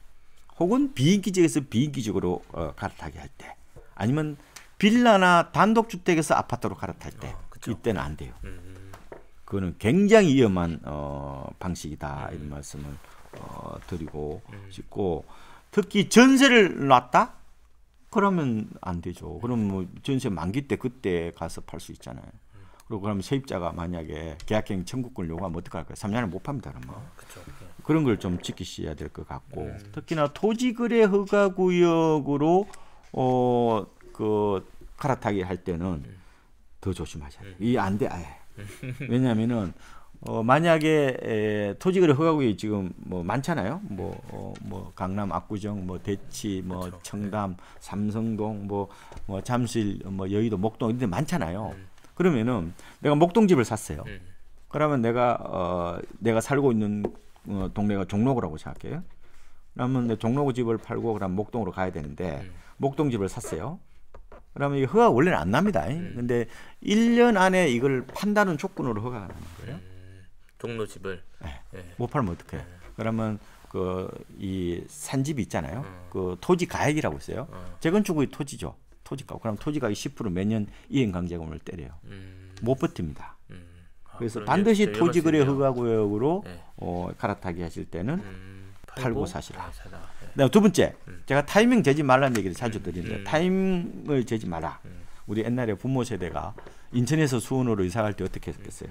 혹은 비인기지에서 비인기적으로 어, 갈아타게 할 때, 아니면 빌라나 단독주택에서 아파트로 갈아탈 때, 어, 이때는 안 돼요. 음, 음. 그거는 굉장히 위험한 어, 방식이다 음. 이런 말씀을 어, 드리고 음. 싶고, 특히 전세를 놨다. 그러면 안 되죠. 음. 그럼 뭐 전세 만기 때 그때 가서 팔 수 있잖아요. 그리고 그러면 세입자가 만약에 계약형 청구권 요구하면 어떡할 까요 3년을 못 팝니다, 그러면. 어, 그렇죠. 그런 걸 좀 지키셔야 될 것 같고 네. 특히나 토지 거래 허가 구역으로 어그 갈아타기 할 때는 네. 더 조심하셔야 돼요. 네. 이안돼 아예. 네. 왜냐하면은 어 만약에 에, 토지 거래 허가 구역이 지금 뭐 많잖아요. 뭐뭐 어, 뭐 강남 압구정 뭐 대치 뭐 그렇죠. 청담 네. 삼성동 뭐뭐 뭐 잠실 뭐 여의도 목동 이런 데 많잖아요. 그러면은 내가 목동 집을 샀어요. 그러면 내가 어 내가 살고 있는 어, 동네가 종로구라고 생각해요. 그러면 종로구 집을 팔고 그럼 목동으로 가야 되는데 음. 목동 집을 샀어요. 그러면 이 허가 원래는 안 납니다. 음. 근데 1년 안에 이걸 판다는 조건으로 허가가 나는 거예요. 음. 종로 집을 네. 네. 못 팔면 어떡해? 네. 그러면 그 이 산집이 있잖아요. 음. 그 토지 가액이라고 있어요. 어. 재건축의 토지죠. 토지가 그럼 토지가10% 매년 이행 강제금을 때려요. 음. 못 버팁니다. 음. 아, 그래서 반드시 토지거래 허가 구역으로 네. 어, 갈아타기 하실 때는 음, 팔고, 팔고, 사시라. 네, 네. 두 번째, 음. 제가 타이밍 재지 말라는 얘기를 자주 음, 드리는데 음. 타이밍을 재지 마라. 음. 우리 옛날에 부모 세대가 인천에서 수원으로 이사 갈 때 어떻게 음, 했겠어요?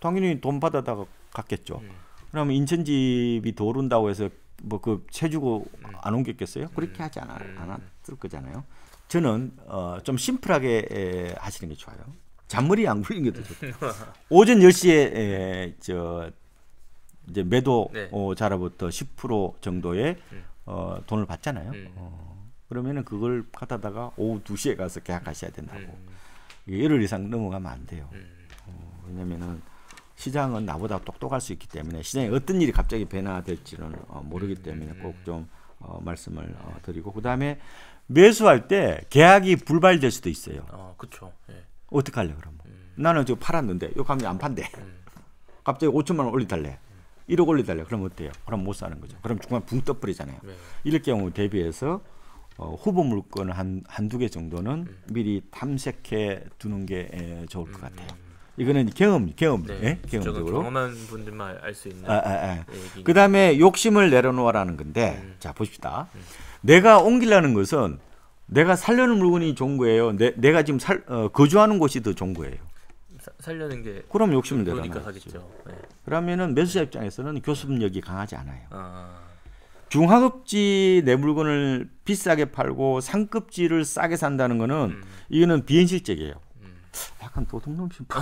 당연히 돈 받아다가 갔겠죠. 그러면 인천 집이 도른다고 해서 뭐 그 채주고 안 옮겼겠어요? 그렇게 하지 않아, 않았을 거잖아요. 저는 어, 좀 심플하게 에, 하시는 게 좋아요. 잔머리 안 굴리는 게더 좋죠. 오전 10시에 에, 저 이제 매도자로부터 네. 10% 어, 정도의 음. 어, 돈을 받잖아요. 음. 어, 그러면은 그걸 받아다가 오후 2시에 가서 계약하셔야 된다고. 음. 열흘 이상 넘어가면 안 돼요. 음. 어, 왜냐면은 시장은 나보다 똑똑할 수 있기 때문에 시장에 어떤 일이 갑자기 변화될지는 어, 모르기 음. 때문에 음. 꼭좀 어, 말씀을 어, 드리고 그다음에 매수할 때 계약이 불발될 수도 있어요. 아, 그렇죠. 예. 어떻게 하려 그러면? 음. 나는 지금 팔았는데 요 감독이 안 판대. 음. 갑자기 5천만 원 올리달래. 1억 올려달래. 그럼 어때요? 그럼 못 사는 거죠. 그럼 중간 붕 떠버리잖아요. 네. 이럴 경우 대비해서 어, 후보 물건 한 한 두 개 정도는 음. 미리 탐색해 두는 게 에, 예, 좋을 것 음. 같아요. 음. 이거는 경험, 경험, 네. 예? 경험적으로 경험한 분들만 알 수 있는. 아, 아, 아. 그 다음에 욕심을 내려놓으라는 건데, 음. 자 보십시다. 음. 내가 옮기려는 것은 내가 살려는 물건이 좋은 거예요. 내, 내가 지금 살, 어, 거주하는 곳이 더 좋은 거예요. 살려는 게 그럼 욕심 내니까 그러니까 하겠죠. 네. 그러면은 매수자 입장에서는 교습력이 강하지 않아요. 아. 중하급지 내 물건을 비싸게 팔고 상급지를 싸게 산다는 거는 음. 이거는 비현실적이에요. 음. 약간 도둑놈심.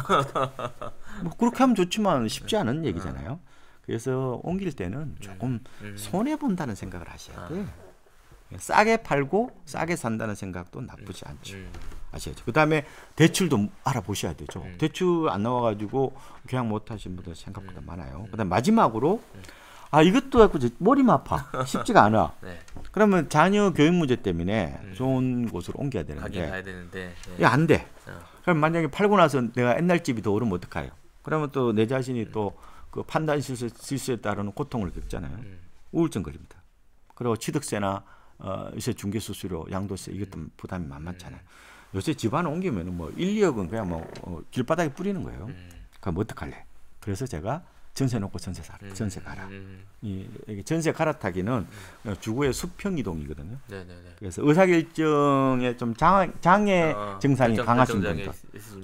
뭐 그렇게 하면 좋지만 쉽지 네. 않은 아. 얘기잖아요. 그래서 옮길 때는 음. 조금 음. 손해 본다는 생각을 하셔야 아. 돼. 아. 싸게 팔고 싸게 산다는 생각도 나쁘지 음. 않죠. 아셔야죠. 그다음에 대출도 알아보셔야 되죠. 음. 대출 안 나와가지고 그냥 못 하신 분들 생각보다 음. 많아요. 네. 그다음 마지막으로 음. 아 이것도 갖고 머리만 아파 쉽지가 않아. 네. 그러면 자녀 교육 문제 때문에 음. 좋은 곳으로 옮겨야 되는데, 되는데. 네. 안 돼. 어. 그럼 만약에 팔고 나서 내가 옛날 집이 더 오르면 어떡해요? 그러면 또 내 자신이 음. 또그 판단 실수, 실수에 따르는 고통을 겪잖아요. 음. 우울증 걸립니다. 그리고 취득세나 어, 요새 중개수수료, 양도세 이것도 부담이 만만찮아요. 요새 집안나 옮기면 뭐 1, 2억은 그냥 뭐 어, 길바닥에 뿌리는 거예요. 음. 그럼 어떡할래? 그래서 제가 전세 놓고 전세 사라. 음. 전세 가라. 음. 이 전세 갈아타기는 음. 주거의 수평 이동이거든요. 네네네. 그래서 의사결정에 좀 장, 장애 어, 증상이 강하신 분들,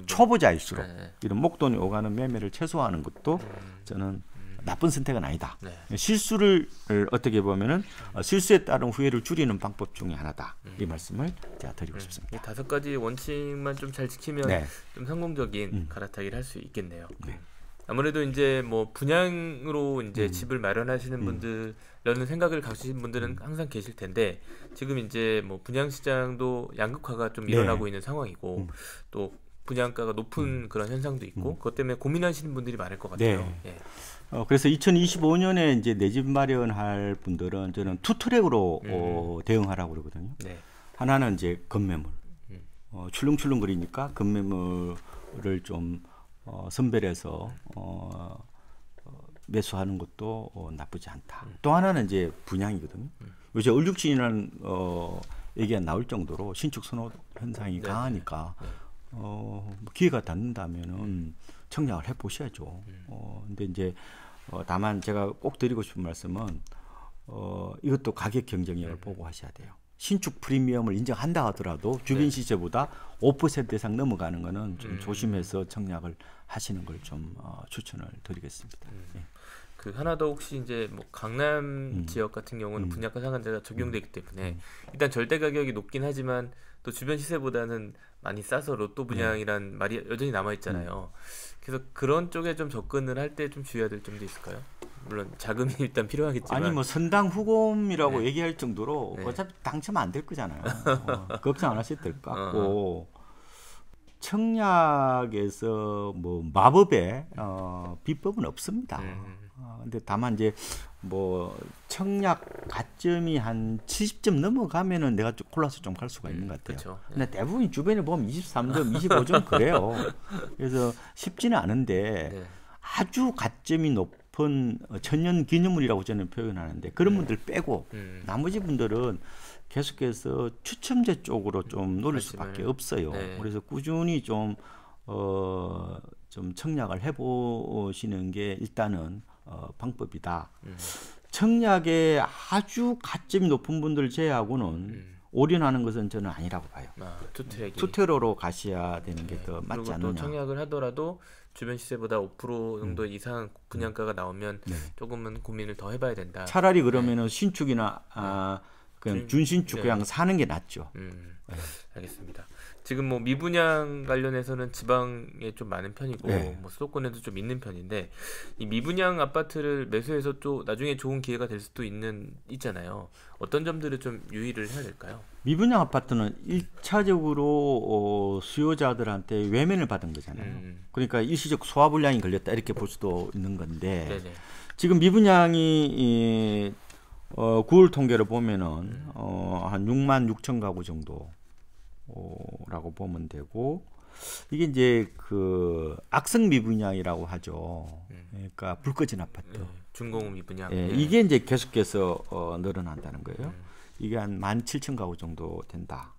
초보자일수록 네네. 네. 이런 목돈이 오가는 매매를 최소화하는 것도 음. 저는 나쁜 선택은 아니다. 네. 실수를 어, 어떻게 보면은 어, 실수에 따른 후회를 줄이는 방법 중의 하나다. 음. 이 말씀을 제가 드리고 음. 싶습니다. 다섯 가지 원칙만 좀 잘 지키면 네. 좀 성공적인 음. 갈아타기를 할 수 있겠네요. 네. 아무래도 이제 뭐 분양으로 이제 음. 집을 마련하시는 음. 분들라는 생각을 가지신 분들은 음. 항상 계실 텐데 지금 이제 뭐 분양 시장도 양극화가 좀 네. 일어나고 있는 상황이고 또 분양가가 높은 그런 현상도 있고 그것 때문에 고민하시는 분들이 많을 것 같아요. 네. 예. 어, 그래서 2025년에 이제 내 집 마련할 분들은 저는 투 트랙으로 음. 어, 대응하라고 그러거든요. 네. 하나는 이제 건매물. 음. 어, 출렁출렁 거리니까 건매물을 좀 어, 선별해서 어, 어, 매수하는 것도 어, 나쁘지 않다. 음. 또 하나는 이제 분양이거든요. 음. 요새 을육진이라는 어, 얘기가 나올 정도로 신축 선호 현상이 네. 강하니까 네. 어, 뭐 기회가 닿는다면은 청약을 해보셔야죠. 어, 근데 이제 어, 다만 제가 꼭 드리고 싶은 말씀은 어, 이것도 가격 경쟁력을 네. 보고 하셔야 돼요. 신축 프리미엄을 인정한다 하더라도 주변 네. 시세보다 5%대상 넘어가는 거는 좀 음. 조심해서 청약을 하시는 걸좀 어, 추천을 드리겠습니다. 예. 그 하나 더 혹시 이제 뭐 강남 음. 지역 같은 경우는 음. 분양가 상한제가 적용되기 때문에 일단 절대 가격이 높긴 하지만 또 주변 시세보다는 많이 싸서 로또 네. 분양이란 네. 말이 여전히 남아 있잖아요. 음. 그래서 그런 쪽에 좀 접근을 할 때 좀 주의해야 될 점도 있을까요? 물론 자금이 일단 필요하겠지만 아니 뭐 선당 후금이라고 네. 얘기할 정도로 네. 어차피 당첨 안 될 거잖아요. 어, 그 걱정 안 하셔도 될 것 같고 어, 어. 청약에서 뭐 마법의 어, 비법은 없습니다. 음. 어, 근데 다만 이제 뭐 청약 가점이 한 70점 넘어가면은 내가 좀 콜라서 좀 갈 수가 있는 음, 것 같아요. 그쵸. 예. 근데 대부분 주변에 보면 23점, 25점 그래요. 그래서 쉽지는 않은데 네. 아주 가점이 높은 어, 천년 기념물이라고 저는 표현하는데 그런 네. 분들 빼고 음. 음. 나머지 분들은 계속해서 추첨제 쪽으로 좀 노릴 음, 수밖에 없어요. 네. 그래서 꾸준히 좀 어, 좀 청약을 해보시는 게 일단은 어, 방법이다. 음. 청약에 아주 가점이 높은 분들 제외하고는 음. 올인하는 것은 저는 아니라고 봐요. 아, 투트랙이. 투테러로 가셔야 되는 게더 네. 맞지 않느냐. 청약을 하더라도 주변 시세보다 5% 정도 음. 이상 분양가가 나오면 네. 조금은 고민을 더 해봐야 된다. 차라리 네. 그러면은 네. 신축이나 아, 그냥 준, 신축 네. 그냥 사는 게 낫죠. 음. 알겠습니다. 지금 뭐 미분양 관련해서는 지방에 좀 많은 편이고 네. 뭐 수도권에도 좀 있는 편인데 이 미분양 아파트를 매수해서 또 나중에 좋은 기회가 될 수도 있는 있잖아요. 어떤 점들을 좀 유의를 해야 될까요? 미분양 아파트는 일차적으로 어, 수요자들한테 외면을 받은 거잖아요. 음. 그러니까 일시적 소화 불량이 걸렸다 이렇게 볼 수도 있는 건데 네네. 지금 미분양이 이, 어, 9월 통계를 보면은 음. 어, 한 6만 6천 가구 정도 라고 보면 되고 이게 이제 그 악성 미분양이라고 하죠. 예. 그러니까 불 꺼진 아파트. 예, 중공 미분양. 예, 예, 이게 이제 계속해서 어, 늘어난다는 거예요. 음. 이게 한 만 칠천 가구 정도 된다.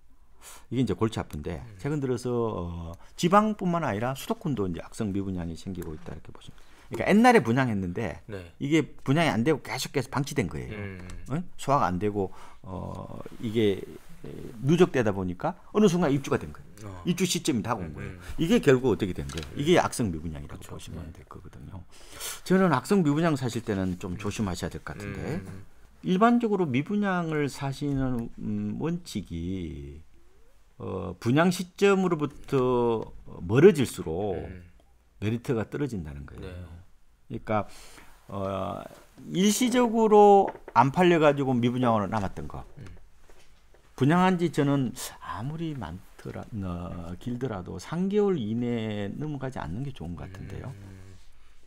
이게 이제 골치 아픈데 음. 최근 들어서 어, 지방뿐만 아니라 수도권도 이제 악성 미분양이 생기고 있다 이렇게 보시면. 그러니까 옛날에 분양했는데 네. 이게 분양이 안 되고 계속해서 방치된 거예요. 음. 응? 소화가 안 되고 어 이게 예, 누적되다 보니까 어느 순간 입주가 된 거예요. 어. 입주 시점이 다온 네, 거예요. 음, 이게 결국 어떻게 된 거예요? 이게 악성 미분양이라고 그렇죠. 보시면 네. 될 거거든요. 저는 악성 미분양 사실 때는 좀 조심하셔야 될 것 같은데 음. 일반적으로 미분양을 사시는 음, 원칙이 어, 분양 시점으로부터 멀어질수록 메리트가 떨어진다는 거예요. 네. 그러니까 어, 일시적으로 안 팔려가지고 미분양으로 남았던 거. 분양한 지 저는 아무리 많더라 어, 길더라도 3개월 이내에 넘어가지 않는 게 좋은 것 같은데요. 음, 음.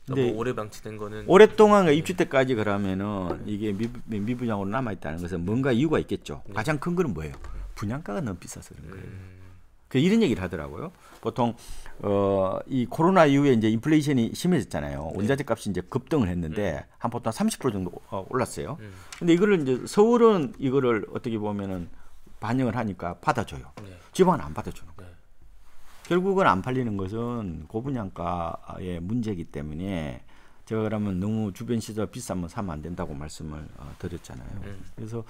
근데 오래 방치된 거는 오랫동안 네. 입주 때까지 그러면은 이게 미, 미분양으로 남아 있다는 것은 뭔가 이유가 있겠죠. 네. 가장 큰 거는 뭐예요? 분양가가 너무 비싸서 그런 거예요. 음. 그 이런 얘기를 하더라고요. 보통 어, 이 코로나 이후에 이제 인플레이션이 심해졌잖아요. 원자재 네. 값이 이제 급등을 했는데 음. 한 보통 30% 정도 어, 올랐어요. 음. 근데 이거를 이제 서울은 이거를 어떻게 보면은 반영을 하니까 받아줘요. 네. 지방은 안 받아주는 거예요. 네. 결국은 안 팔리는 것은 고분양가의 문제이기 때문에 제가 그러면 너무 주변 시설 비싸면 사면 안 된다고 말씀을 어, 드렸잖아요. 네. 그래서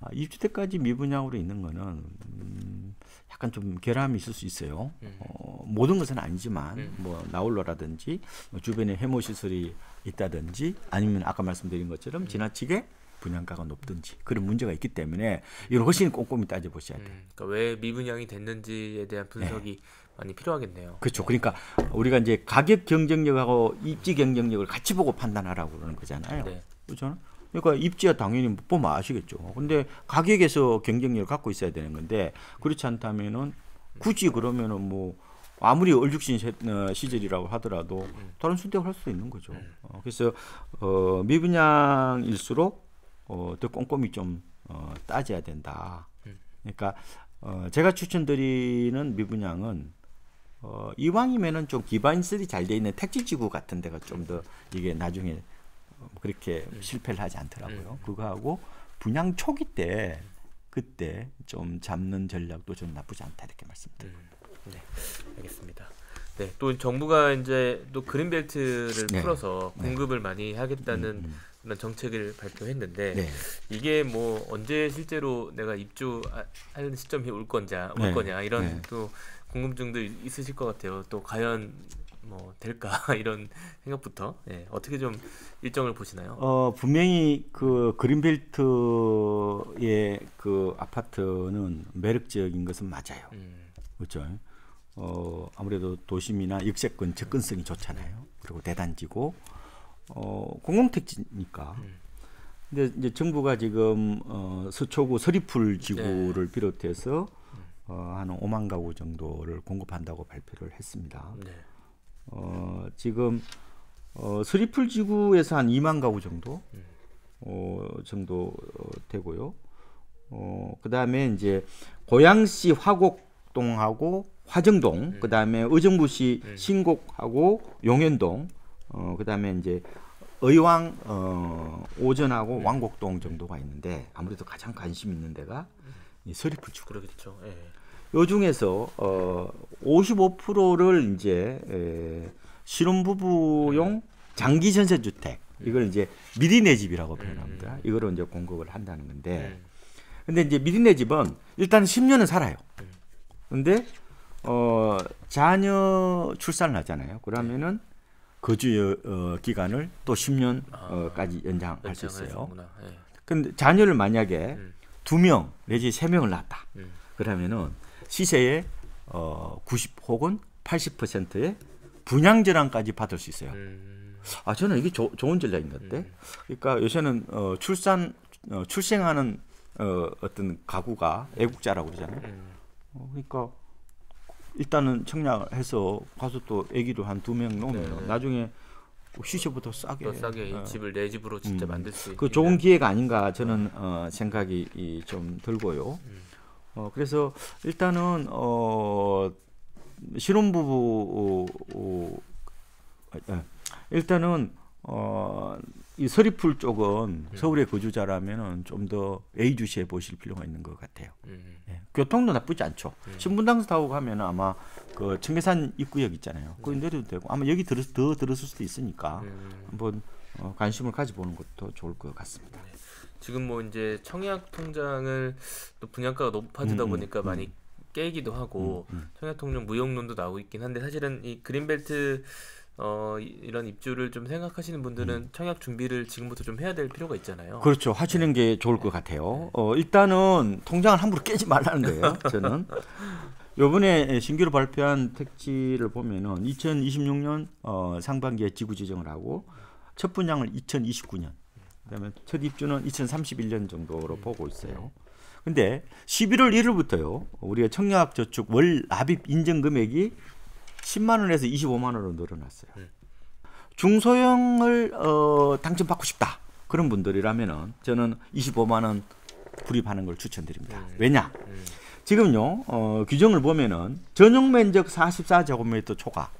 아, 입주택까지 미분양으로 있는 거는 음, 약간 좀 결함이 있을 수 있어요. 네. 어, 모든 것은 아니지만 네. 뭐 나홀로라든지 뭐 주변에 해모 시설이 있다든지 아니면 아까 말씀드린 것처럼 네. 지나치게 분양가가 높든지 그런 문제가 있기 때문에 이걸 훨씬 꼼꼼히 따져보셔야 돼요. 음, 그러니까 왜 미분양이 됐는지에 대한 분석이 네. 많이 필요하겠네요. 그렇죠. 네. 그러니까 우리가 이제 가격 경쟁력하고 입지 경쟁력을 같이 보고 판단하라고 그러는 거잖아요. 네. 그렇죠? 그러니까 입지가 당연히 보면 아시겠죠. 근데 가격에서 경쟁력을 갖고 있어야 되는 건데 그렇지 않다면은 굳이 그러면은 뭐 아무리 얼죽신 어, 시절이라고 하더라도 음. 다른 선택을 할 수 있는 거죠. 음. 어, 그래서 어, 미분양일수록 어, 또 꼼꼼히 좀 어, 따져야 된다. 음. 그러니까 어, 제가 추천드리는 미분양은 어, 이왕이면은 좀 기반시설이 잘돼 있는 택지지구 같은 데가 좀 더 이게 나중에 어, 그렇게 음. 실패를 하지 않더라고요. 음. 그거하고 분양 초기 때 그때 좀 잡는 전략도 좀 나쁘지 않다 이렇게 말씀드립니다. 음. 네, 알겠습니다. 네, 또 정부가 이제 또 그린벨트를 네. 풀어서 네. 공급을 네. 많이 하겠다는. 그런 정책을 발표했는데 네. 이게 뭐 언제 실제로 내가 입주하는 시점이 올 거냐 올 네. 거냐 이런 네. 또 궁금증도 있으실 것 같아요. 또 과연 뭐 될까 이런 생각부터 예, 어떻게 좀 일정을 보시나요? 어 분명히 그 그린벨트의 그 아파트는 매력적인 것은 맞아요. 음. 그렇죠. 어 아무래도 도심이나 역세권 접근성이 좋잖아요. 그리고 대단지고 어, 공공택지니까. 음. 근데 이제 정부가 지금 어, 서초구 서리풀 지구를 네. 비롯해서 음. 어, 한 5만 가구 정도를 공급한다고 발표를 했습니다. 네. 어, 지금 어, 서리풀 지구에서 한 2만 가구 정도 음. 어, 정도 어, 되고요. 어, 그다음에 이제 고양시 화곡동하고 화정동, 음. 그다음에 의정부시 음. 신곡하고 용현동 어, 그다음에 이제 의왕 어, 오전하고 네. 왕곡동 정도가 있는데 아무래도 가장 관심 있는 데가 이 서리풀축 그러겠죠. 예. 요 중에서 어 55%를 이제 에, 신혼부부용 장기 전세 주택 이걸 이제 미리 내 집이라고 표현합니다. 음. 이거로 이제 공급을 한다는 건데 네. 근데 이제 미리 내 집은 일단 10년은 살아요. 네. 근데 어 자녀 출산을 하잖아요. 그러면은 거주 어, 기간을 또 10년까지 아, 어, 연장할 수 있어요. 예. 근데 자녀를 만약에 두명 음. 내지 세 명을 낳았다. 음. 그러면은 시세의 어, 90 혹은 80%의 분양 전환까지 받을 수 있어요. 음. 아 저는 이게 조, 좋은 전략인 것 같아. 음. 그러니까 요새는 어, 출산 어, 출생하는 어, 어떤 가구가 애국자라고 그러잖아요. 음. 어, 그러니까 일단은 청량 해서 가서 또애기도한 두명 네. 놓으면 네. 나중에 시세부터 싸게 더 싸게 어. 집을 내 집으로 진짜 음. 만들 수 있는 그 좋은 기회가 아닌가 저는 네. 어, 생각이 이, 좀 들고요. 음. 어, 그래서 일단은 어, 신혼부부 어, 어, 아, 일단은 어, 이 서리풀 쪽은 예. 서울의 거주자라면은 좀더 애의주시해 보실 필요가 있는 것 같아요. 예. 예. 교통도 나쁘지 않죠. 예. 신분당서 타고 가면 아마 그 청계산 입구역 있잖아요. 거기 예. 내려도 되고 아마 여기 들어, 더 들었을 수도 있으니까 예. 한번 어, 관심을 가져보는 것도 좋을 것 같습니다. 네. 지금 뭐 이제 청약 통장을 또 분양가가 높아지다 음, 음 보니까 음, 많이 깨기도 하고 음, 음. 청약 통장 무용론도 나오고 있긴 한데 사실은 이 그린벨트 어, 이런 입주를 좀 생각하시는 분들은 음. 청약 준비를 지금부터 좀 해야 될 필요가 있잖아요. 그렇죠. 하시는 게 좋을 것 같아요. 네. 어, 일단은 통장을 함부로 깨지 말라는 거예요. 저는 요번에 신규로 발표한 택지를 보면은 2026년 어, 상반기에 지구 지정을 하고 첫 분양을 2029년 그다음에 첫 입주는 2031년 정도로 음. 보고 있어요. 근데 11월 1일부터요. 우리가 청약저축 월 납입 인정 금액이 10만 원에서 25만 원으로 늘어났어요. 네. 중소형을 어, 당첨받고 싶다 그런 분들이라면은 저는 25만 원불입하는걸 추천드립니다. 네. 왜냐? 네. 지금요 어, 규정을 보면은 전용 면적 44제곱미터 초과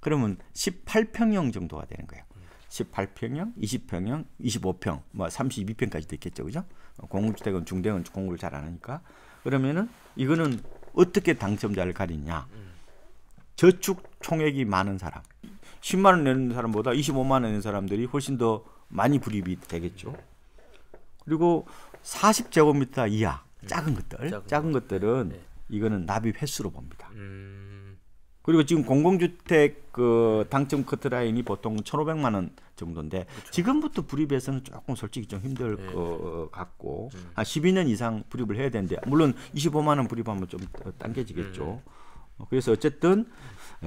그러면 18평형 정도가 되는 거예요. 18평형, 20평형, 25평, 뭐 32평까지도 있겠죠, 그죠? 어, 공급주택은 중대형은 공급을 잘 안 하니까 그러면은 이거는 어떻게 당첨자를 가리냐? 음. 저축 총액이 많은 사람, 10만 원 내는 사람보다 25만 원 내는 사람들이 훨씬 더 많이 불입이 되겠죠. 그리고 40제곱미터 이하 작은 음, 것들, 작은, 작은 것들은 네. 이거는 납입 횟수로 봅니다. 음... 그리고 지금 공공주택 그 당첨 커트라인이 보통 1,500만 원 정도인데 그렇 지금부터 불입해서는 조금 솔직히 좀 힘들 네. 것 같고 음. 한 12년 이상 불입을 해야 되는데 물론 25만 원 불입하면 좀 당겨지겠죠. 음. 어, 그래서 어쨌든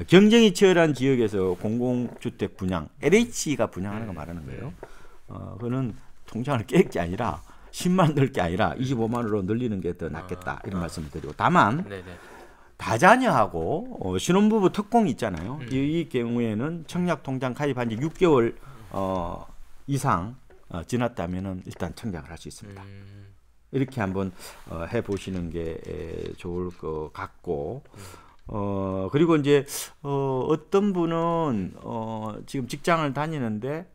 경쟁이 치열한 지역에서 공공주택 분양, LH가 분양하는 거 네. 말하는 거예요. 네. 어, 그거는 통장을 깰게 아니라 10만 늘게 아니라 25만으로 늘리는 게 더 낫겠다 아. 이런 아. 말씀을 드리고 다만 네네. 네. 다자녀하고 어, 신혼부부 특공 있잖아요. 음. 이, 이, 경우에는 청약 통장 가입한 지 6개월 어, 이상 어, 지났다면은 일단 청약을 할 수 있습니다. 음. 이렇게 한번 어, 해 보시는 게 좋을 것 같고. 음. 어, 그리고 이제, 어, 어떤 분은, 어, 지금 직장을 다니는데,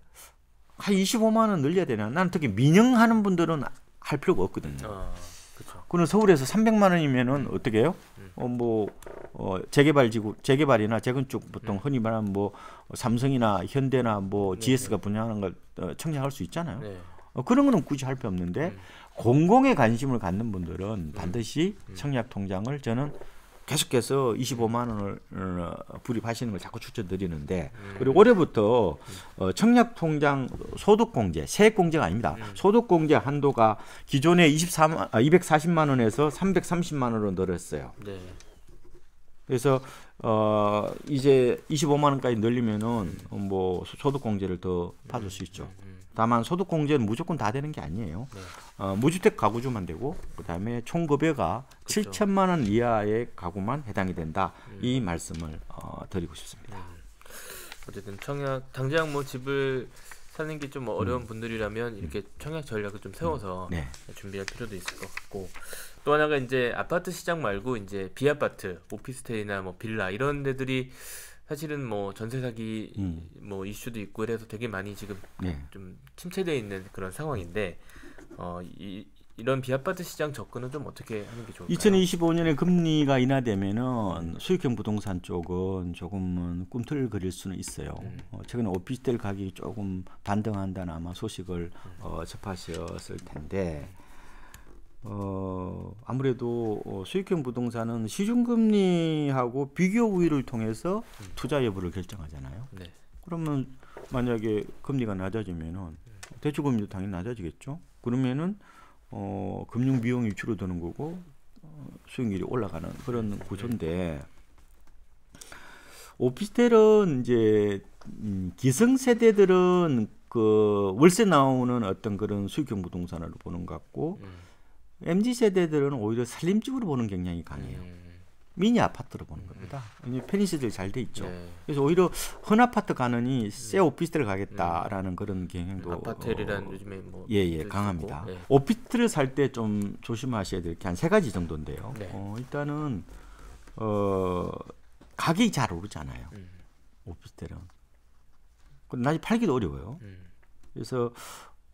한 25만원 늘려야 되나? 나는 특히 민영하는 분들은 할 필요가 없거든요. 아, 그쵸. 그는 서울에서 300만원이면은 어떻게 해요? 음. 어, 뭐, 어, 재개발 지구, 재개발이나 재건축 보통 네. 흔히 말하면 뭐, 삼성이나 현대나 뭐, GS가 네, 네. 분양하는 걸 어, 청약할 수 있잖아요. 네. 어, 그런 거는 굳이 할 필요 없는데, 음. 공공에 관심을 갖는 분들은 음. 반드시 청약 통장을 저는 계속해서 25만 원을 어, 불입하시는 걸 자꾸 추천드리는데 음. 그리고 올해부터 어, 청약통장 소득공제, 세액공제가 아닙니다. 음. 소득공제 한도가 기존에 23, 240만 아, 원에서 330만 원으로 늘었어요. 네. 그래서 어 이제 25만 원까지 늘리면은 뭐 소득공제를 더 받을 음. 수 있죠. 다만 소득공제는 무조건 다 되는 게 아니에요. 네. 어, 무주택 가구주만 되고 그다음에 총급여가 그렇죠. 7천만 원 이하의 가구만 해당이 된다. 음. 이 말씀을 어, 드리고 싶습니다. 음. 어쨌든 청약 당장 뭐 집을 사는 게좀 뭐 어려운 음. 분들이라면 이렇게 음. 청약 전략을 좀 세워서 음. 네. 준비할 필요도 있을 것 같고 또 하나가 이제 아파트 시장 말고 이제 비아파트, 오피스텔이나 뭐 빌라 이런 데들이 사실은 뭐 전세 사기 음. 뭐 이슈도 있고 그래서 되게 많이 지금 네. 좀 침체돼 있는 그런 상황인데 어 이, 이런 비아파트 시장 접근은 좀 어떻게 하는 게 좋을까요? 2025년에 금리가 인하되면은 수익형 부동산 쪽은 조금은 꿈틀거릴 수는 있어요. 음. 어, 최근 오피스텔 가격이 조금 반등한다는 아마 소식을 음. 어, 접하셨을 텐데. 음. 어, 아무래도 어, 수익형 부동산은 시중금리하고 비교 우위를 통해서 투자 여부를 결정하잖아요. 네. 그러면 만약에 금리가 낮아지면은 대출금리도 당연히 낮아지겠죠. 그러면은 어, 금융 비용이 줄어드는 거고 어, 수익률이 올라가는 그런 네. 구조인데 오피스텔은 이제 음, 기성세대들은 그 월세 나오는 어떤 그런 수익형 부동산을 보는 것 같고 음. MZ 세대들은 오히려 살림집으로 보는 경향이 강해요. 음. 미니 아파트로 보는 음. 겁니다. 음. 페니시들 잘 돼 있죠. 네. 그래서 오히려 헌 아파트 가느니 네. 새 오피스텔 가겠다라는 음. 그런 경향도 아파트라는 어, 요즘에 뭐 예예 예, 강합니다. 네. 오피스텔을 살 때 좀 조심하셔야 될 게 한 세 가지 정도인데요. 네. 어, 일단은 어, 가격이 잘 오르잖아요. 음. 오피스텔은. 나중에 팔기도 어려워요. 음. 그래서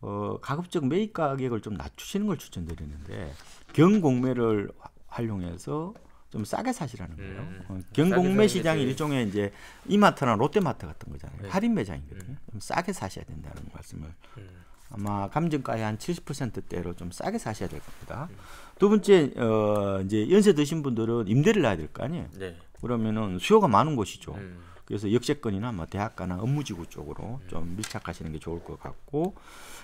어, 가급적 매입 가격을 좀 낮추시는 걸 추천드리는데 경공매를 활용해서 좀 싸게 사시라는 거예요. 음, 음. 어, 경공매 시장이 일종의 이제 이마트나 롯데마트 같은 거잖아요. 네. 할인 매장이거든요. 음. 좀 싸게 사셔야 된다는 말씀을 음. 아마 감정가의 한 70%대로 좀 싸게 사셔야 될 겁니다. 음. 두 번째 어, 이제 연세 드신 분들은 임대를 놔야 될 거 아니에요. 네. 그러면은 수요가 많은 곳이죠. 음. 그래서 역세권이나 뭐 대학가나 업무지구 쪽으로 예. 좀 밀착하시는 게 좋을 것 같고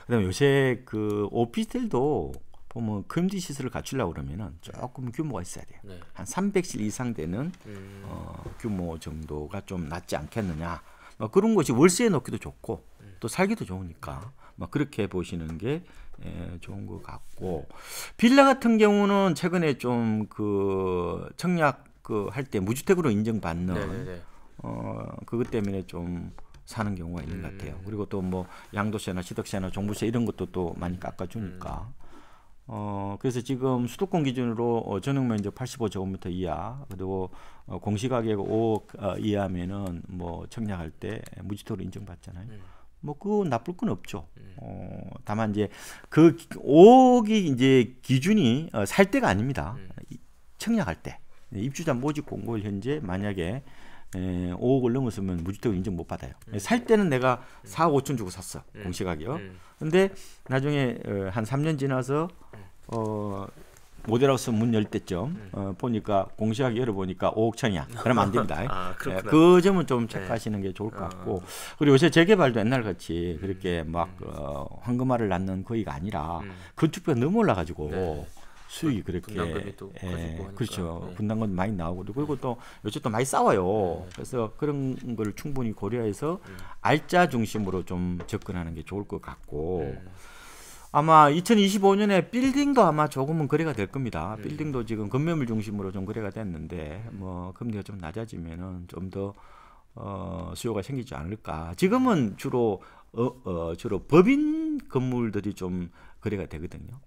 그다음에 요새 그 오피스텔도 보면 금지 시설을 갖추려고 그러면은 네. 조금 규모가 있어야 돼요. 네. 한 300실 이상 되는 음. 어, 규모 정도가 좀 낫지 않겠느냐. 뭐 그런 것이 월세에 넣기도 좋고 음. 또 살기도 좋으니까 네. 뭐 그렇게 보시는 게 예, 좋은 것 같고 빌라 같은 경우는 최근에 좀 그 청약 그 할 때 무주택으로 인정받는 네네네. 네, 어, 그것 때문에 좀 사는 경우가 있는 것 음. 같아요. 그리고 또 뭐 양도세나 취득세나 종부세 이런 것도 또 많이 깎아주니까. 음. 어, 그래서 지금 수도권 기준으로 어, 전용 면적 85제곱미터 이하, 그리고 어, 공시가격 5억 어, 이하면은 뭐 청약할 때 무지토로 인정받잖아요. 음. 뭐 그거 나쁠 건 없죠. 음. 어, 다만 이제 그 5억이 이제 기준이 어, 살 때가 아닙니다. 음. 청약할 때 네, 입주자 모집 공고일 현재 만약에 에, 예, 5억을 넘었으면 무주택 을 인정 못 받아요. 음. 살 때는 내가 4억 음. 5천 주고 샀어 음. 공시가격. 음. 근데 나중에 어, 한 3년 지나서 음. 어, 모델하우스 문 열 때쯤 음. 어, 보니까 공시가격 열어보니까 5억 천이야. 그럼 안 됩니다. 아, 에, 예, 그 점은 좀 네. 체크하시는 네. 게 좋을 것 아. 같고 그리고 요새 재개발도 옛날 같이 그렇게 막 어, 황금알을 낳는 거의가 아니라 건축비가 그 너무 올라가지고 네. 수익이 그렇게 분담금이 또 예, 그렇죠 네. 분담금 많이 나오고 그리고 또 요즘 또 많이 싸워요 네. 그래서 그런 걸 충분히 고려해서 네. 알짜 중심으로 좀 접근하는 게 좋을 것 같고 네. 아마 2025년에 빌딩도 아마 조금은 거래가 될 겁니다 네. 빌딩도 지금 건매물 중심으로 좀 거래가 됐는데 뭐 금리가 좀 낮아지면은 좀 더 어, 수요가 생기지 않을까 지금은 주로 어, 어, 주로 법인 건물들이 좀 거래가 되거든요.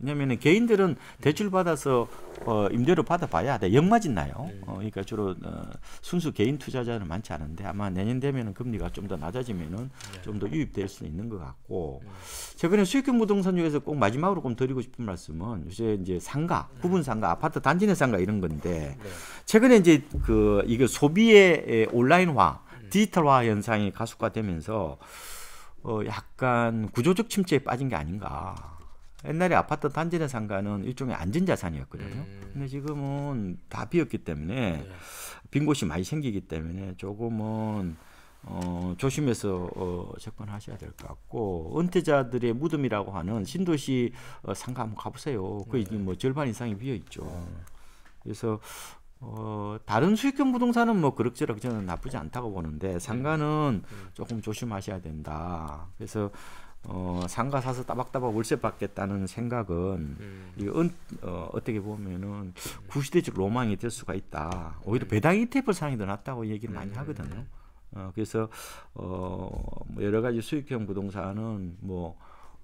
왜냐면은 개인들은 대출 받아서 어, 임대료 받아봐야 돼. 역마진 나요. 네. 어, 그러니까 주로 어, 순수 개인 투자자는 많지 않은데 아마 내년 되면은 금리가 좀 더 낮아지면은 네. 좀더 유입될 수 있는 것 같고 네. 최근에 수익형 부동산 중에서 꼭 마지막으로 좀 드리고 싶은 말씀은 요새 이제 상가, 구분 상가, 아파트 단지 내 상가 이런 건데 최근에 이제 그 이게 소비의 온라인화, 디지털화 현상이 가속화되면서 어, 약간 구조적 침체에 빠진 게 아닌가. 옛날에 아파트 단지나 상가는 일종의 안전 자산이었거든요. 음. 근데 지금은 다 비었기 때문에 네. 빈 곳이 많이 생기기 때문에 조금은 어, 조심해서 어, 접근하셔야 될 것 같고 은퇴자들의 무덤이라고 하는 신도시 어, 상가 한번 가보세요. 거의 그 네. 뭐 절반 이상이 비어 있죠. 네. 그래서 어, 다른 수익형 부동산은 뭐 그럭저럭 저는 나쁘지 않다고 보는데 상가는 네. 조금 조심하셔야 된다. 그래서 어, 상가 사서 따박따박 월세 받겠다는 생각은 음. 이 은, 어, 어떻게 보면은 음. 구시대적 로망이 될 수가 있다. 오히려 네. 배당 ETF 상이 더 낫다고 얘기를 많이 네. 하거든요. 어, 그래서 어, 뭐 여러 가지 수익형 부동산은 뭐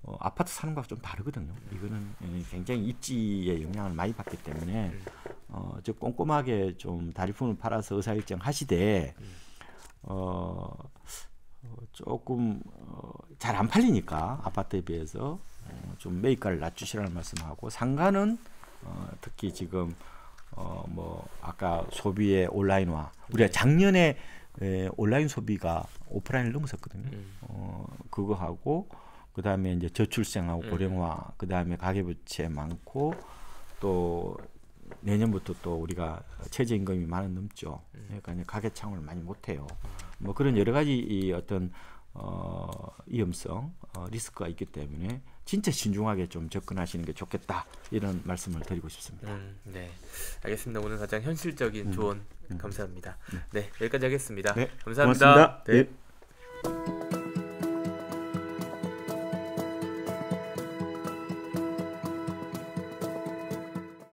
어, 아파트 사는 것과 좀 다르거든요. 이거는 굉장히 입지에 영향을 많이 받기 때문에 음. 어, 좀 꼼꼼하게 좀 다리품을 팔아서 의사일정 하시되 음. 어, 조금 어, 잘 안 팔리니까 아파트에 비해서 어, 좀 매입가를 낮추시라는 말씀하고 상가는 어, 특히 지금 어, 뭐 아까 소비의 온라인화 우리가 작년에 에, 온라인 소비가 오프라인을 넘어섰거든요 음. 어, 그거 하고 그 다음에 이제 저출생하고 음. 고령화 음. 그 다음에 가계부채 많고 또 내년부터 또 우리가 최저 임금이 만원 넘죠. 음. 그러니까 이제 가게 창업을 많이 못 해요. 뭐 그런 여러 가지 이 어떤 어, 위험성, 어, 리스크가 있기 때문에 진짜 신중하게 좀 접근하시는 게 좋겠다 이런 말씀을 드리고 싶습니다. 음, 네, 알겠습니다. 오늘 가장 현실적인 음. 조언 음. 감사합니다. 네. 네. 여기까지 하겠습니다. 네. 감사합니다. 고맙습니다. 네. 네.